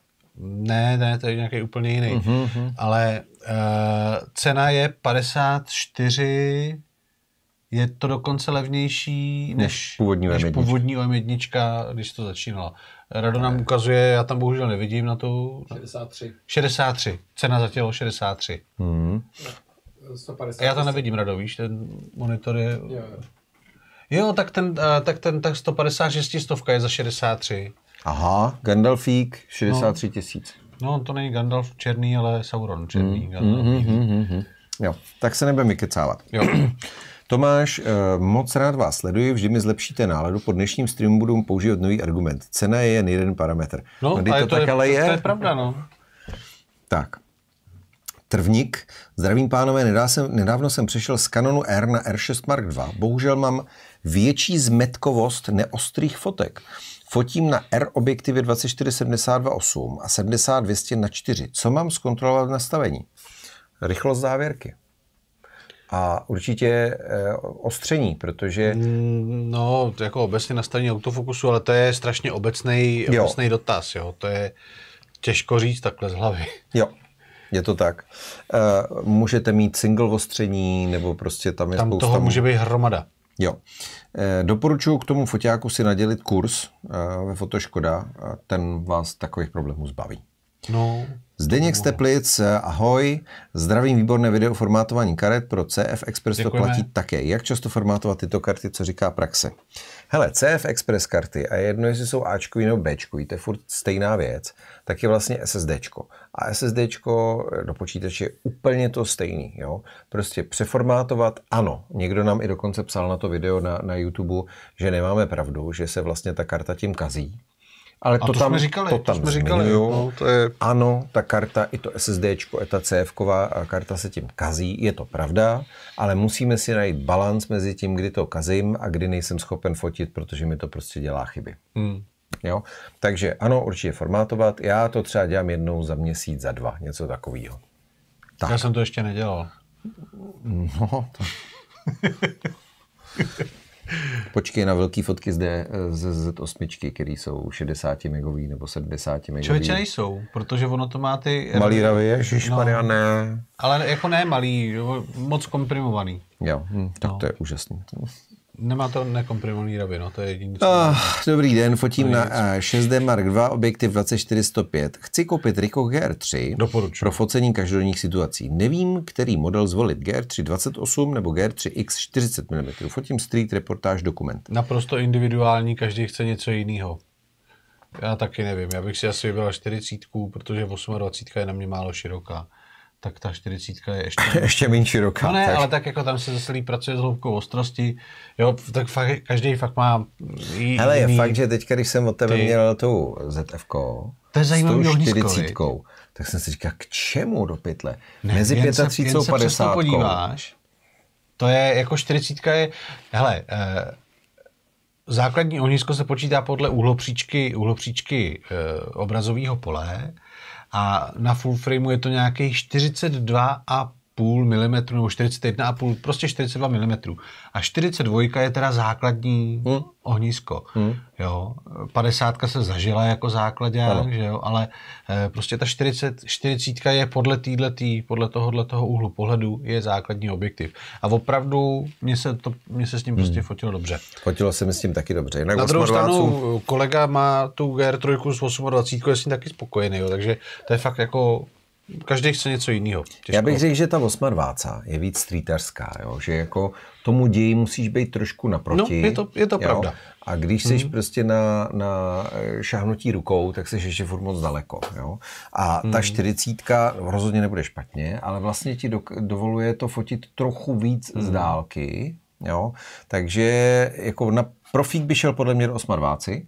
Ne, ne, to je nějaký úplně jiný. Uh-huh, uh-huh. Ale uh, cena je 54, je to dokonce levnější než, než původní, než původní OM1, když to začínalo. Rado nám ukazuje, já tam bohužel nevidím na tu... 63. 63. Cena za tělo 63. Hmm. 150. A já to nevidím, Rado, víš, ten monitor je... Jo, jo. jo eh, tak ten, tak ten tak 156 stovka je za 63. Aha, Gandalfík 63 no. tisíc. No, no, to není Gandalf černý, ale Sauron černý. Mm, Gandalf, mm, mm, mm, mm. Jo, tak se nebudeme kecávat. Jo. Tomáš, eh, moc rád vás sleduji, vždy mi zlepšíte náladu. Po dnešním streamu budu používat nový argument. Cena je jen jeden parametr. No, no to, to tak je, ale je. To je pravda, no. Tak. Trvník. Zdravím pánové, jsem, nedávno jsem přešel z Canonu R na R6 Mark II. Bohužel mám větší zmetkovost neostrých fotek. Fotím na R objektivy 24-72-8 a 70-200 na 4. Co mám zkontrolovat v nastavení? Rychlost závěrky. A určitě e, ostření, protože... Mm, no, to jako obecně nastavení autofokusu, ale to je strašně obecný, obecný dotaz, jo. To je těžko říct takhle z hlavy. Jo, je to tak. Uh, můžete mít single ostření, nebo prostě tam je tam spousta... toho může být hromada. Jo. Eh, Doporučuji k tomu foťáku si nadělit kurz eh, ve Fotoškoda. Ten vás takových problémů zbaví. No. Zdeněk Steplic, ahoj. Zdravím výborné video formátování karet pro CF Express Děkujeme. to platí také. Jak často formátovat tyto karty, co říká praxe? Hele, CF Express karty, a jedno jestli jsou Ačkový nebo Bčkový, to je furt stejná věc, tak je vlastně SSDčko. A SSDčko eh, do počítače je úplně to stejný, jo. Prostě přeformátovat, ano. Někdo nám i dokonce psal na to video na, na YouTube, že nemáme pravdu, že se vlastně ta karta tím kazí ale to, to, tam, jsme říkali, to tam to jsme říkali. No, to je... Ano, ta karta, i to SSD, i ta CF karta se tím kazí, je to pravda, ale musíme si najít balans mezi tím, kdy to kazím a kdy nejsem schopen fotit, protože mi to prostě dělá chyby. Hmm. Jo? Takže ano, určitě formátovat. Já to třeba dělám jednou za měsíc, za dva, něco takového. Tak. Já jsem to ještě nedělal. No, to... Počkej na velké fotky zde z Z8, které jsou 60 megový nebo 70 megový. Člověče nejsou, protože ono to má ty... Malý ravy, ježiš, no, ne. Ale jako ne malý, moc komprimovaný. Jo, hm, tak no. to je úžasný. Nemá to nekomprimovaný no, to je jediný. oh, dobrý den, fotím na uh, eh, 6D Mark II, objektiv 24-105. Chci koupit Ricoh GR3 Doporučuji. pro focení každodenních situací. Nevím, který model zvolit, GR3 28 nebo GR3 X 40 mm. Fotím street, reportáž, dokument. Naprosto individuální, každý chce něco jiného. Já taky nevím, já bych si asi vybral 40, protože 28 je na mě málo široká tak ta 40 je ještě... ještě méně široká. No ne, tak. ale tak jako tam se zase líp pracuje s hloubkou ostrosti. Jo, tak fakt, každý fakt má jiný... Hele, je fakt, že teď, když jsem od tebe ty... měl tu ZF, to je zajímavý s tou 40 tak jsem si říkal, k čemu do pytle? Ne, Mezi 35 a 50. podíváš, to je jako 40 je, hele, eh, základní ohnisko se počítá podle úhlopříčky, úhlopříčky eh, obrazového pole, a na full frameu je to nějakých a půl milimetru nebo 41,5, prostě 42 mm. A 42 je teda základní hmm. ohnisko. Hmm. Jo, 50 se zažila jako základě, že jo, ale e, prostě ta 40, 40 je podle tý, podle tohohle toho úhlu pohledu je základní objektiv. A opravdu mě se, to, mě se s ním prostě hmm. fotilo dobře. Fotilo se mi s tím taky dobře. Jinak Na druhou stranu kolega má tu GR3 s 28, je s ním taky spokojený, jo, takže to je fakt jako Každý chce něco jiného. Já bych řekl, že ta 28. je víc streetarská, jo? že jako tomu ději musíš být trošku naproti. No, je to, je to pravda. A když jsi hmm. prostě na, na eh, šáhnutí rukou, tak jsi ještě furt moc daleko. Jo? A hmm. ta mhm. čtyřicítka no, rozhodně nebude špatně, ale vlastně ti do, dovoluje to fotit trochu víc hmm. z mhm. dálky. Jo? Takže jako na profík by šel podle mě do osmadváci,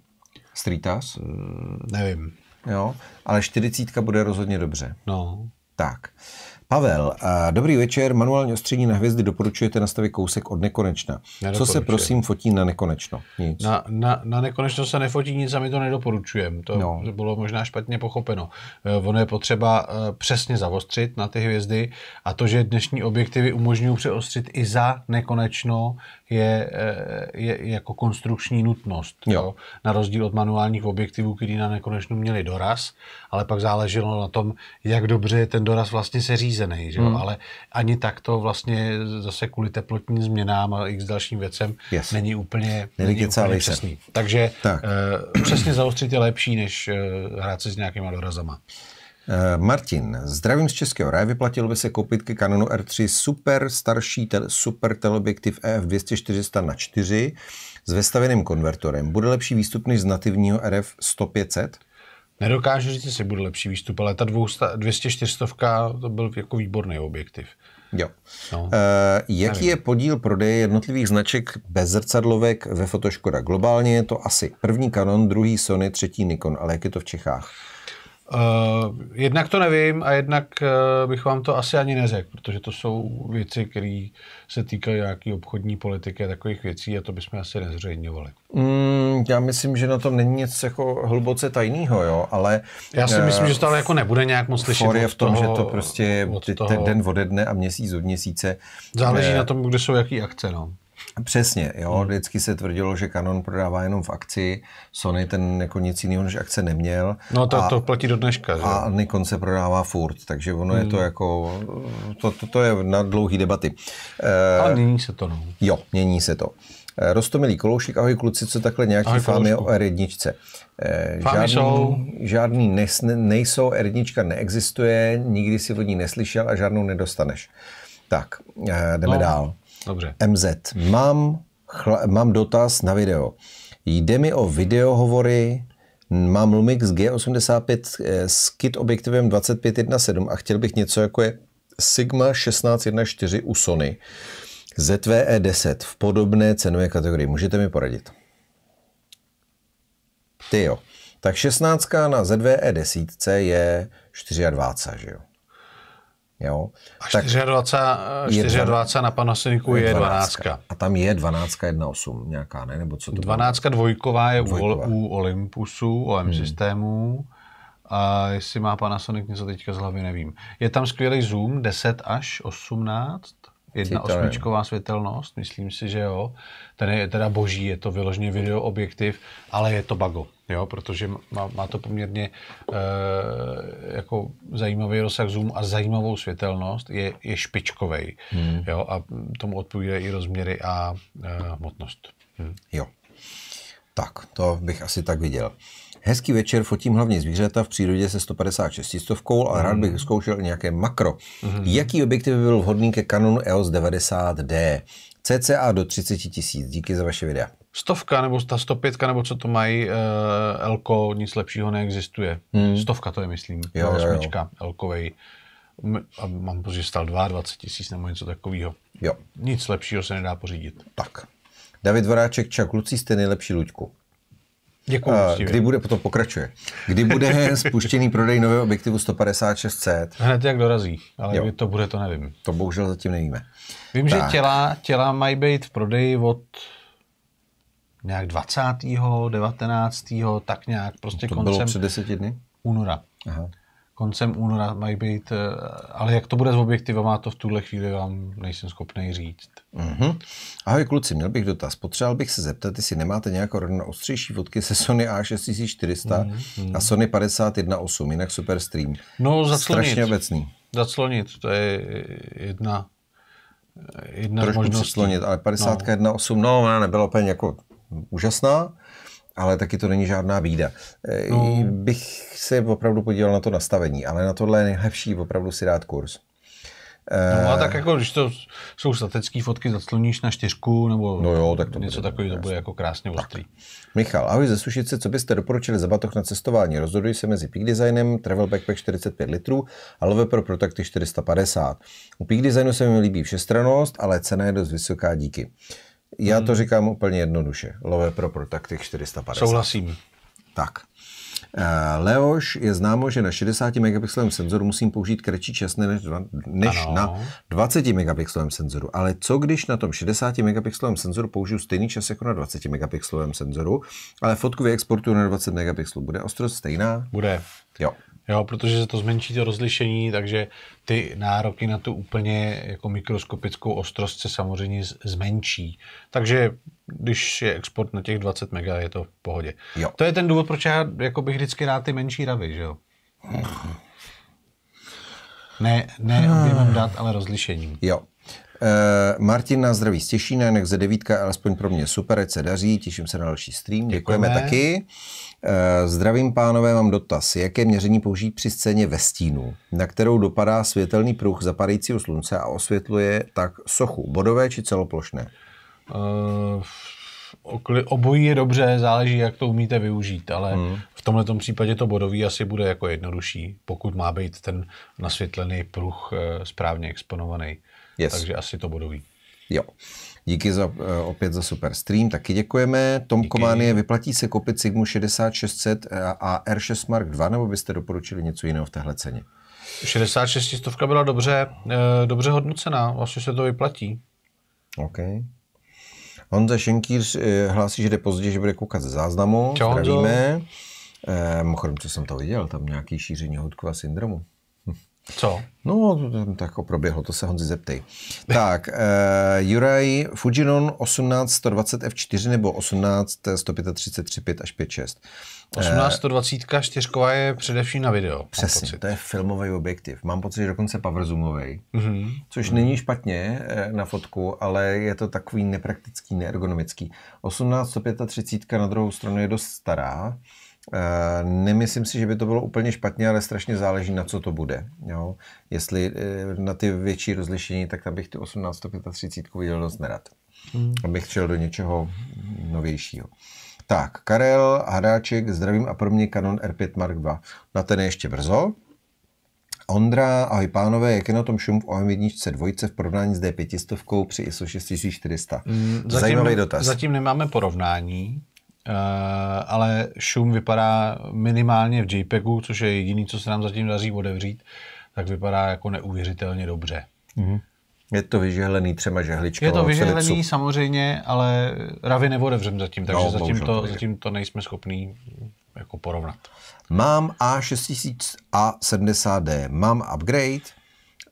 streetař. Hmm, nevím jo, ale čtyřicítka bude rozhodně dobře. No. Tak. Pavel, dobrý večer. Manuální ostření na hvězdy doporučujete nastavit kousek od nekonečna. Co se prosím fotí na nekonečno? Nic. Na, na, na nekonečno se nefotí nic a my to nedoporučujeme. To no. bylo možná špatně pochopeno. Eh, ono je potřeba eh, přesně zavostřit na ty hvězdy a to, že dnešní objektivy umožňují přeostřit i za nekonečno, eh, je, je jako konstrukční nutnost. Jo. Jo? Na rozdíl od manuálních objektivů, který na nekonečno měli doraz, ale pak záleželo na tom, jak dobře ten doraz vlastně se řízí nařízený, že jo? Hmm. ale ani tak to vlastně zase kvůli teplotním změnám a x dalším věcem yes. není úplně, není úplně přesný. Se. Takže tak. uh, přesně zaostřit je lepší, než uh, hrát se s nějakýma dorazama. Eh, Martin, zdravím z Českého ráje vyplatilo by se koupit ke Canonu R3 super starší tel, super teleobjektiv EF 2400 na 4 s vestaveným konvertorem. Bude lepší výstup než z nativního RF 1500? Nedokážu říct, jestli bude lepší výstup, ale ta 204 to byl jako výborný objektiv. Jo. No, uh, jaký nevím. je podíl prodeje jednotlivých značek bez zrcadlovek ve Fotoškoda? Globálně je to asi první Canon, druhý Sony, třetí Nikon, ale jak je to v Čechách? Eh, jednak to nevím a jednak uh, bych vám to asi ani neřekl, protože to jsou věci, které se týkají nějaké obchodní politiky a takových věcí a to bychom asi nezřejmovali. Mm, já myslím, že na tom není nic jako hluboce tajného, jo, ale... Já si uh, myslím, eh, že to jako nebude nějak moc slyšet. je v tom, toho, že to prostě ten den ode dne a měsíc od měsíce... Záleží ne, na tom, kde jsou jaký akce, no. Přesně, jo. Hmm. Vždycky se tvrdilo, že Canon prodává jenom v akci, Sony ten jako nic jiného než akce neměl. No to, a, to platí do dneška, že? A Nikon se prodává furt, takže ono hmm. je to hmm. jako, to, to, to je na dlouhý debaty. E, Ale mění se to, no. Jo, mění se to. Eh, Rostomilý Koloušek, ahoj kluci, co takhle nějaký ahoj, fámy o R1. E, eh, žádný, jsou. žádný nes, nejsou, R1 neexistuje, nikdy si o ní neslyšel a žádnou nedostaneš. Tak, jdeme no. dál. Dobře. MZ. Mám, chla- mám dotaz na video. Jde mi o videohovory, mám Lumix G85 eh, s kit objektivem 2517 a chtěl bych něco jako je Sigma 1614 u Sony ZVE 10 v podobné cenové kategorii. Můžete mi poradit? Ty jo. Tak 16 na ZVE 10 je 24, že jo? Jo? A tak 24, 24 je 20, na Panasonicu je 12. A tam je 12 1.8 nějaká, ne? Nebo co to 12 bylo? dvojková je dvojková. U, u Olympusu, OM hmm. systému. A jestli má Panasonic něco teďka z hlavy, nevím. Je tam skvělý zoom, 10 až 18. Jedna osmičková světelnost, myslím si, že jo. Ten je teda boží, je to vyloženě videoobjektiv, ale je to bago jo, protože má, má to poměrně e, jako zajímavý rozsah zoom a zajímavou světelnost, je, je špičkový, hmm. jo, a tomu odpovídají i rozměry a e, hmotnost. Hmm. Jo. Tak, to bych asi tak viděl. Hezký večer, fotím hlavně zvířata v přírodě se 156 stovkou a mm. rád hmm. bych zkoušel nějaké makro. Mm. Jaký objektiv by byl vhodný ke Canonu EOS 90D? CCA do 30 tisíc. Díky za vaše videa stovka nebo ta 105 nebo co to mají, eh, Elko, nic lepšího neexistuje. Hmm. Stovka to je, myslím, jo, ta osmička, Elkovej. A mám pocit, že stal 22 tisíc nebo něco takového. Jo. Nic lepšího se nedá pořídit. Tak. David Voráček, čak, kluci jste nejlepší Luďku. Děkuji. Uh, eh, kdy bude, potom pokračuje. Kdy bude spuštěný prodej nového objektivu 156C? Hned jak dorazí, ale jo. to bude, to nevím. To bohužel zatím nevíme. Vím, tak. že těla, těla mají být v prodeji od nějak 20. 19. tak nějak prostě to koncem... bylo před deseti dny? Února. Aha. Koncem února mají být, eh, ale jak to bude s objektivama, to v tuhle chvíli vám nejsem schopný říct. Mm-hmm. Ahoj kluci, měl bych dotaz. Potřeboval bych se zeptat, jestli nemáte nějakou rodinu ostřejší fotky se Sony A6400 mm-hmm. Mhm. a Sony 51.8, jinak super stream. No, zaclonit. Strašně obecný. Zaclonit, to je jedna jedna Trošku možnost. přeslonit, ale 51.8, no. no, ona nebyla úplně jako úžasná, ale taky to není žádná bída. E, no. Bych se opravdu podíval na to nastavení, ale na tohle je nejlepší opravdu si dát kurz. E, no a tak jako, když to jsou statické fotky, zacluníš na čtyřku, nebo no jo, tak to něco takového, to bude jako krásně tak. Michal, ahoj ze Sušice, co byste doporučili za batoh na cestování? Rozhoduji se mezi Peak Designem, Travel Backpack 45 litrů a Pro Protecty 450. U Peak Designu se mi líbí všestranost, ale cena je dost vysoká díky. Já to hmm. říkám úplně jednoduše. Lové pro Protactic 450. Souhlasím. Tak. Eh, Leoš je známo, že na 60 megapixelovém senzoru musím použít kratší čas než, než na 20 megapixelovém senzoru. Ale co když na tom 60 megapixelovém senzoru použiju stejný čas jako na 20 megapixelovém senzoru, ale fotku vyexportuju na 20 megapixelů? Bude ostrost stejná? Bude. Jo. Jo, protože se to zmenší to rozlišení, takže ty nároky na tu úplně jako mikroskopickou ostrost se samozřejmě zmenší. Takže když je export na těch 20 mega, je to v pohodě. Jo. To je ten důvod, proč já jako bych vždycky rád ty menší ravy, že jo? Mhm. Ne, ne hmm. dat, ale rozlišením. Jo. Uh, Martin na zdraví z Těšína, nech ze devítka, alespoň pro mě super, ať se daří, těším se na další stream, děkujeme, děkujeme taky. Uh, zdravím pánové, mám dotaz. Jaké měření použít při scéně ve stínu, na kterou dopadá světelný pruh zapadajícího slunce a osvětluje tak sochu, bodové či celoplošné? Uh, obojí je dobře, záleží, jak to umíte využít, ale hmm. v tomhle případě to bodový asi bude jako jednodušší, pokud má být ten nasvětlený pruh správně exponovaný. Yes. Takže asi to ví. Jo. Díky za, eh, opět za super stream, taky děkujeme. Tom Díky. vyplatí se koupit Sigmu 6600 a R6 Mark II, nebo byste doporučili něco jiného v téhle ceně? 66 stovka byla dobře, eh, dobře hodnocená, vlastně se to vyplatí. OK. Honza Šenkýř eh, hlásí, že jde později, že bude koukat ze záznamu. Čau, Zdravíme. Eh, mimochodem, co jsem to viděl, tam nějaký šíření Houdkova syndromu. Co? No, tak jako proběhlo, to se Honzi zeptej. Tak, uh, Juraj Fujinon 18120 F4 nebo 18135 až 56. 18120 čtyřková je především na video. Přesně, to je filmový objektiv. Mám pocit, že dokonce power zoomový, mm-hmm. což mm-hmm. není špatně eh, na fotku, ale je to takový nepraktický, neergonomický. 18135 na druhou stranu je dost stará. Eh, nemyslím si, že by to bylo úplně špatně, ale strašně záleží na co to bude. Jo? Jestli eh, na ty větší rozlišení, tak tam bych ty 18 35 viděl dost nerad. Hmm. Abych šel do něčeho novějšího. Tak, Karel Hadáček, zdravím a pro mě Canon R5 Mark II. Na ten je ještě brzo. Ondra, ahoj pánové, jak je na tom šum v OM1 dvojce v porovnání s D500 při ISO 6400? Mm, zatím, Zajímavý dotaz. Zatím nemáme porovnání, Eh, ale šum vypadá minimálně v JPEGu, což je jediný, co se nám zatím daří odevřít, tak vypadá jako neuvěřitelně dobře. Mm-hmm. Je to vyžehlený třema žehličkou. Je to vyžehlený samozřejmě, ale ravy neodevřem zatím, takže no, zatím, to, zatím to nejsme schopní jako porovnat. Mám A6070D, mám upgrade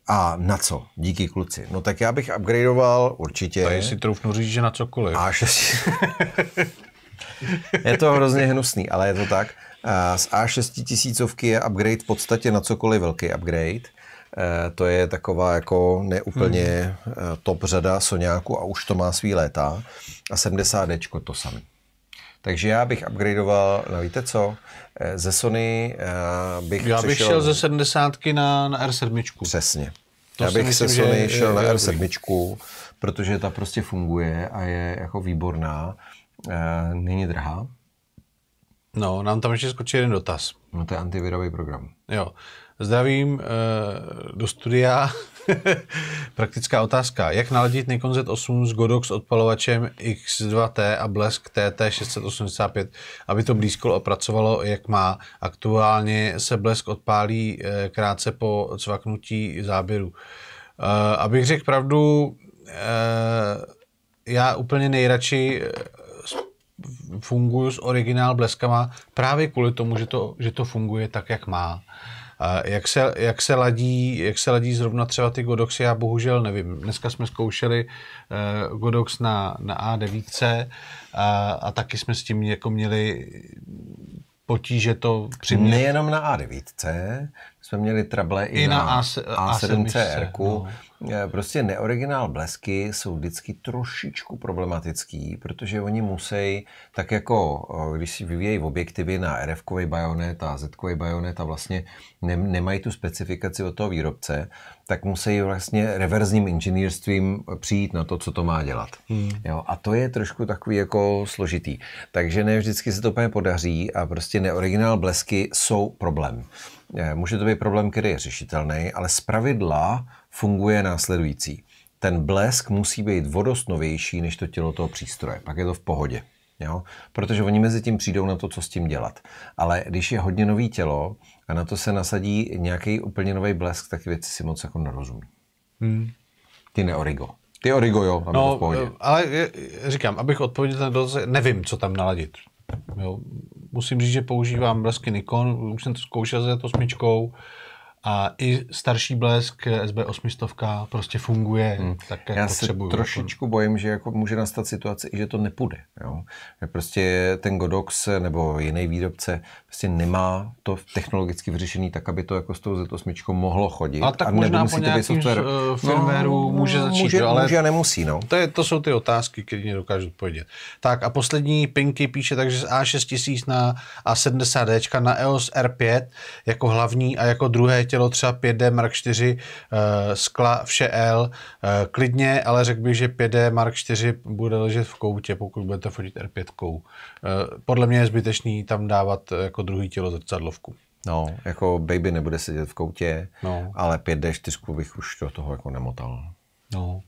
a na co? Díky kluci. No tak já bych upgradeoval určitě. A jestli troufnu říct, že na cokoliv. A6... Je to hrozně hnusný, ale je to tak. Z a 6000 je upgrade v podstatě na cokoliv velký upgrade. Eh, to je taková jako neúplně hmm. Eh, top řada Soňáku a už to má svý léta. A 70D to samé. Takže já bych upgradeoval, no víte co, eh, ze Sony bych Já bych šel ze 70 na, na R7. Přesně. To já bych myslím, se Sony je, šel je, na R7, protože ta prostě funguje a je jako výborná uh, není drahá. No, nám tam ještě skočí jeden dotaz. No to je antivirový program. Jo. Zdravím uh, do studia. Praktická otázka. Jak naladit Nikon Z8 s Godox odpalovačem X2T a Blesk TT685, aby to blízko opracovalo, jak má? Aktuálně se Blesk odpálí eh, krátce po cvaknutí záběru. abych řekl pravdu, já úplně nejradši funguju s originál bleskama právě kvůli tomu, že to, že to funguje tak, jak má. Jak se, jak, se ladí, jak se ladí zrovna třeba ty Godoxy, já bohužel nevím. Dneska jsme zkoušeli eh, Godox na, na A9 a, a taky jsme s tím jako měli potíže to přimět. Nejenom na A9, jsme měli trable i, I na, na A7, A7CR. No. Eh, prostě neoriginál blesky jsou vždycky trošičku problematický, protože oni musí, tak jako eh, když si vyvíjejí objektivy na rf bajonet a z bajonet a vlastně nemají tu specifikaci od toho výrobce, tak musí vlastně reverzním inženýrstvím přijít na to, co to má dělat. Hmm. Jo, a to je trošku takový jako složitý. Takže ne vždycky se to úplně podaří a prostě neoriginál blesky jsou problém. Eh, může to být problém, který je řešitelný, ale z pravidla funguje následující. Ten blesk musí být novější než to tělo toho přístroje, pak je to v pohodě. Jo? Protože oni mezi tím přijdou na to, co s tím dělat. Ale když je hodně nový tělo a na to se nasadí nějaký úplně nový blesk, tak věci si moc jako nerozumí. Hmm. Ty neorigo. Ty origo, jo, no, v eh, ale říkám, abych odpověděl na dotaz, nevím, co tam naladit. Jo. Musím říct, že používám blesky Nikon, už jsem to zkoušel s 8 a i starší blesk SB 800 prostě funguje hmm. tak, jak Já se trošičku jako- bojím, že jako může nastat situace i, že to nepůjde. Jo? prostě ten Godox nebo jiný výrobce si nemá to technologicky vyřešený tak, aby to jako s tou Z8 mohlo chodit. A tak a možná po nějakým software... Eh, no, firméru no, může začít, může, ale může a nemusí. No. To, je, to jsou ty otázky, které dokážu odpovědět. Tak a poslední Pinky píše takže z A6000 na A70D na EOS R5 jako hlavní a jako druhé tělo třeba 5D Mark 4 uh, eh, skla vše L uh, klidně, ale řekl bych, že 5D Mark 4 bude ležet v koutě, pokud budete fotit R5. Uh, podle mě je zbytečný tam dávat jako druhé tělo zrcadlovku. No, jako baby nebude sedět v koutě, no. ale 5D4 bych už do toho jako nemotal. No.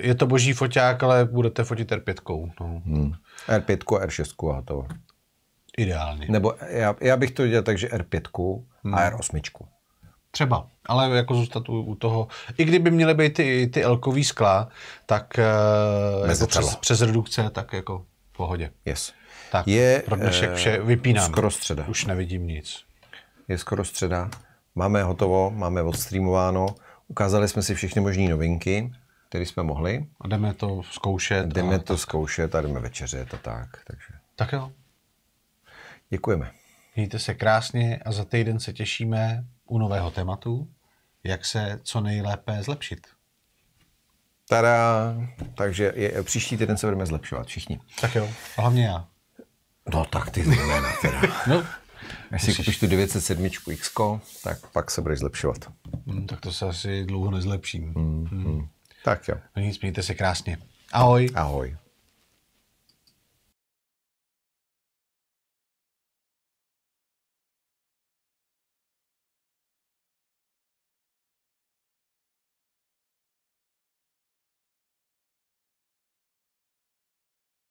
Je to boží foťák, ale budete fotit R5. No. Hmm. R5, R6 a hotovo. Ideálně. Nebo já, já bych to dělal tak, že R5 hmm. a R8. Třeba, ale jako zůstat u, u toho. I kdyby měly být ty, ty elkový skla, tak eh, jako přes, přes redukce, tak jako v pohodě. Yes. Tak, je pro dnešek eh, vše vypínám. Skoro středa. Už nevidím nic. Je skoro středa. Máme hotovo, máme odstreamováno. Ukázali jsme si všechny možné novinky, které jsme mohli. A jdeme to zkoušet. Jdeme a... to tak. zkoušet a jdeme večeřet a tak. Takže. Tak jo. Děkujeme. Mějte se krásně a za týden se těšíme u nového tématu, jak se co nejlépe zlepšit. Tada! Takže je, příští týden se budeme zlepšovat všichni. Tak jo, hlavně já. No tak ty znamená teda. no. když si koupíš tu 907 X, tak pak se budeš zlepšovat. Hmm, tak to se asi dlouho nezlepším. Hmm. Hmm. hmm. Tak jo. No nic, mějte se krásně. Ahoj. Ahoj.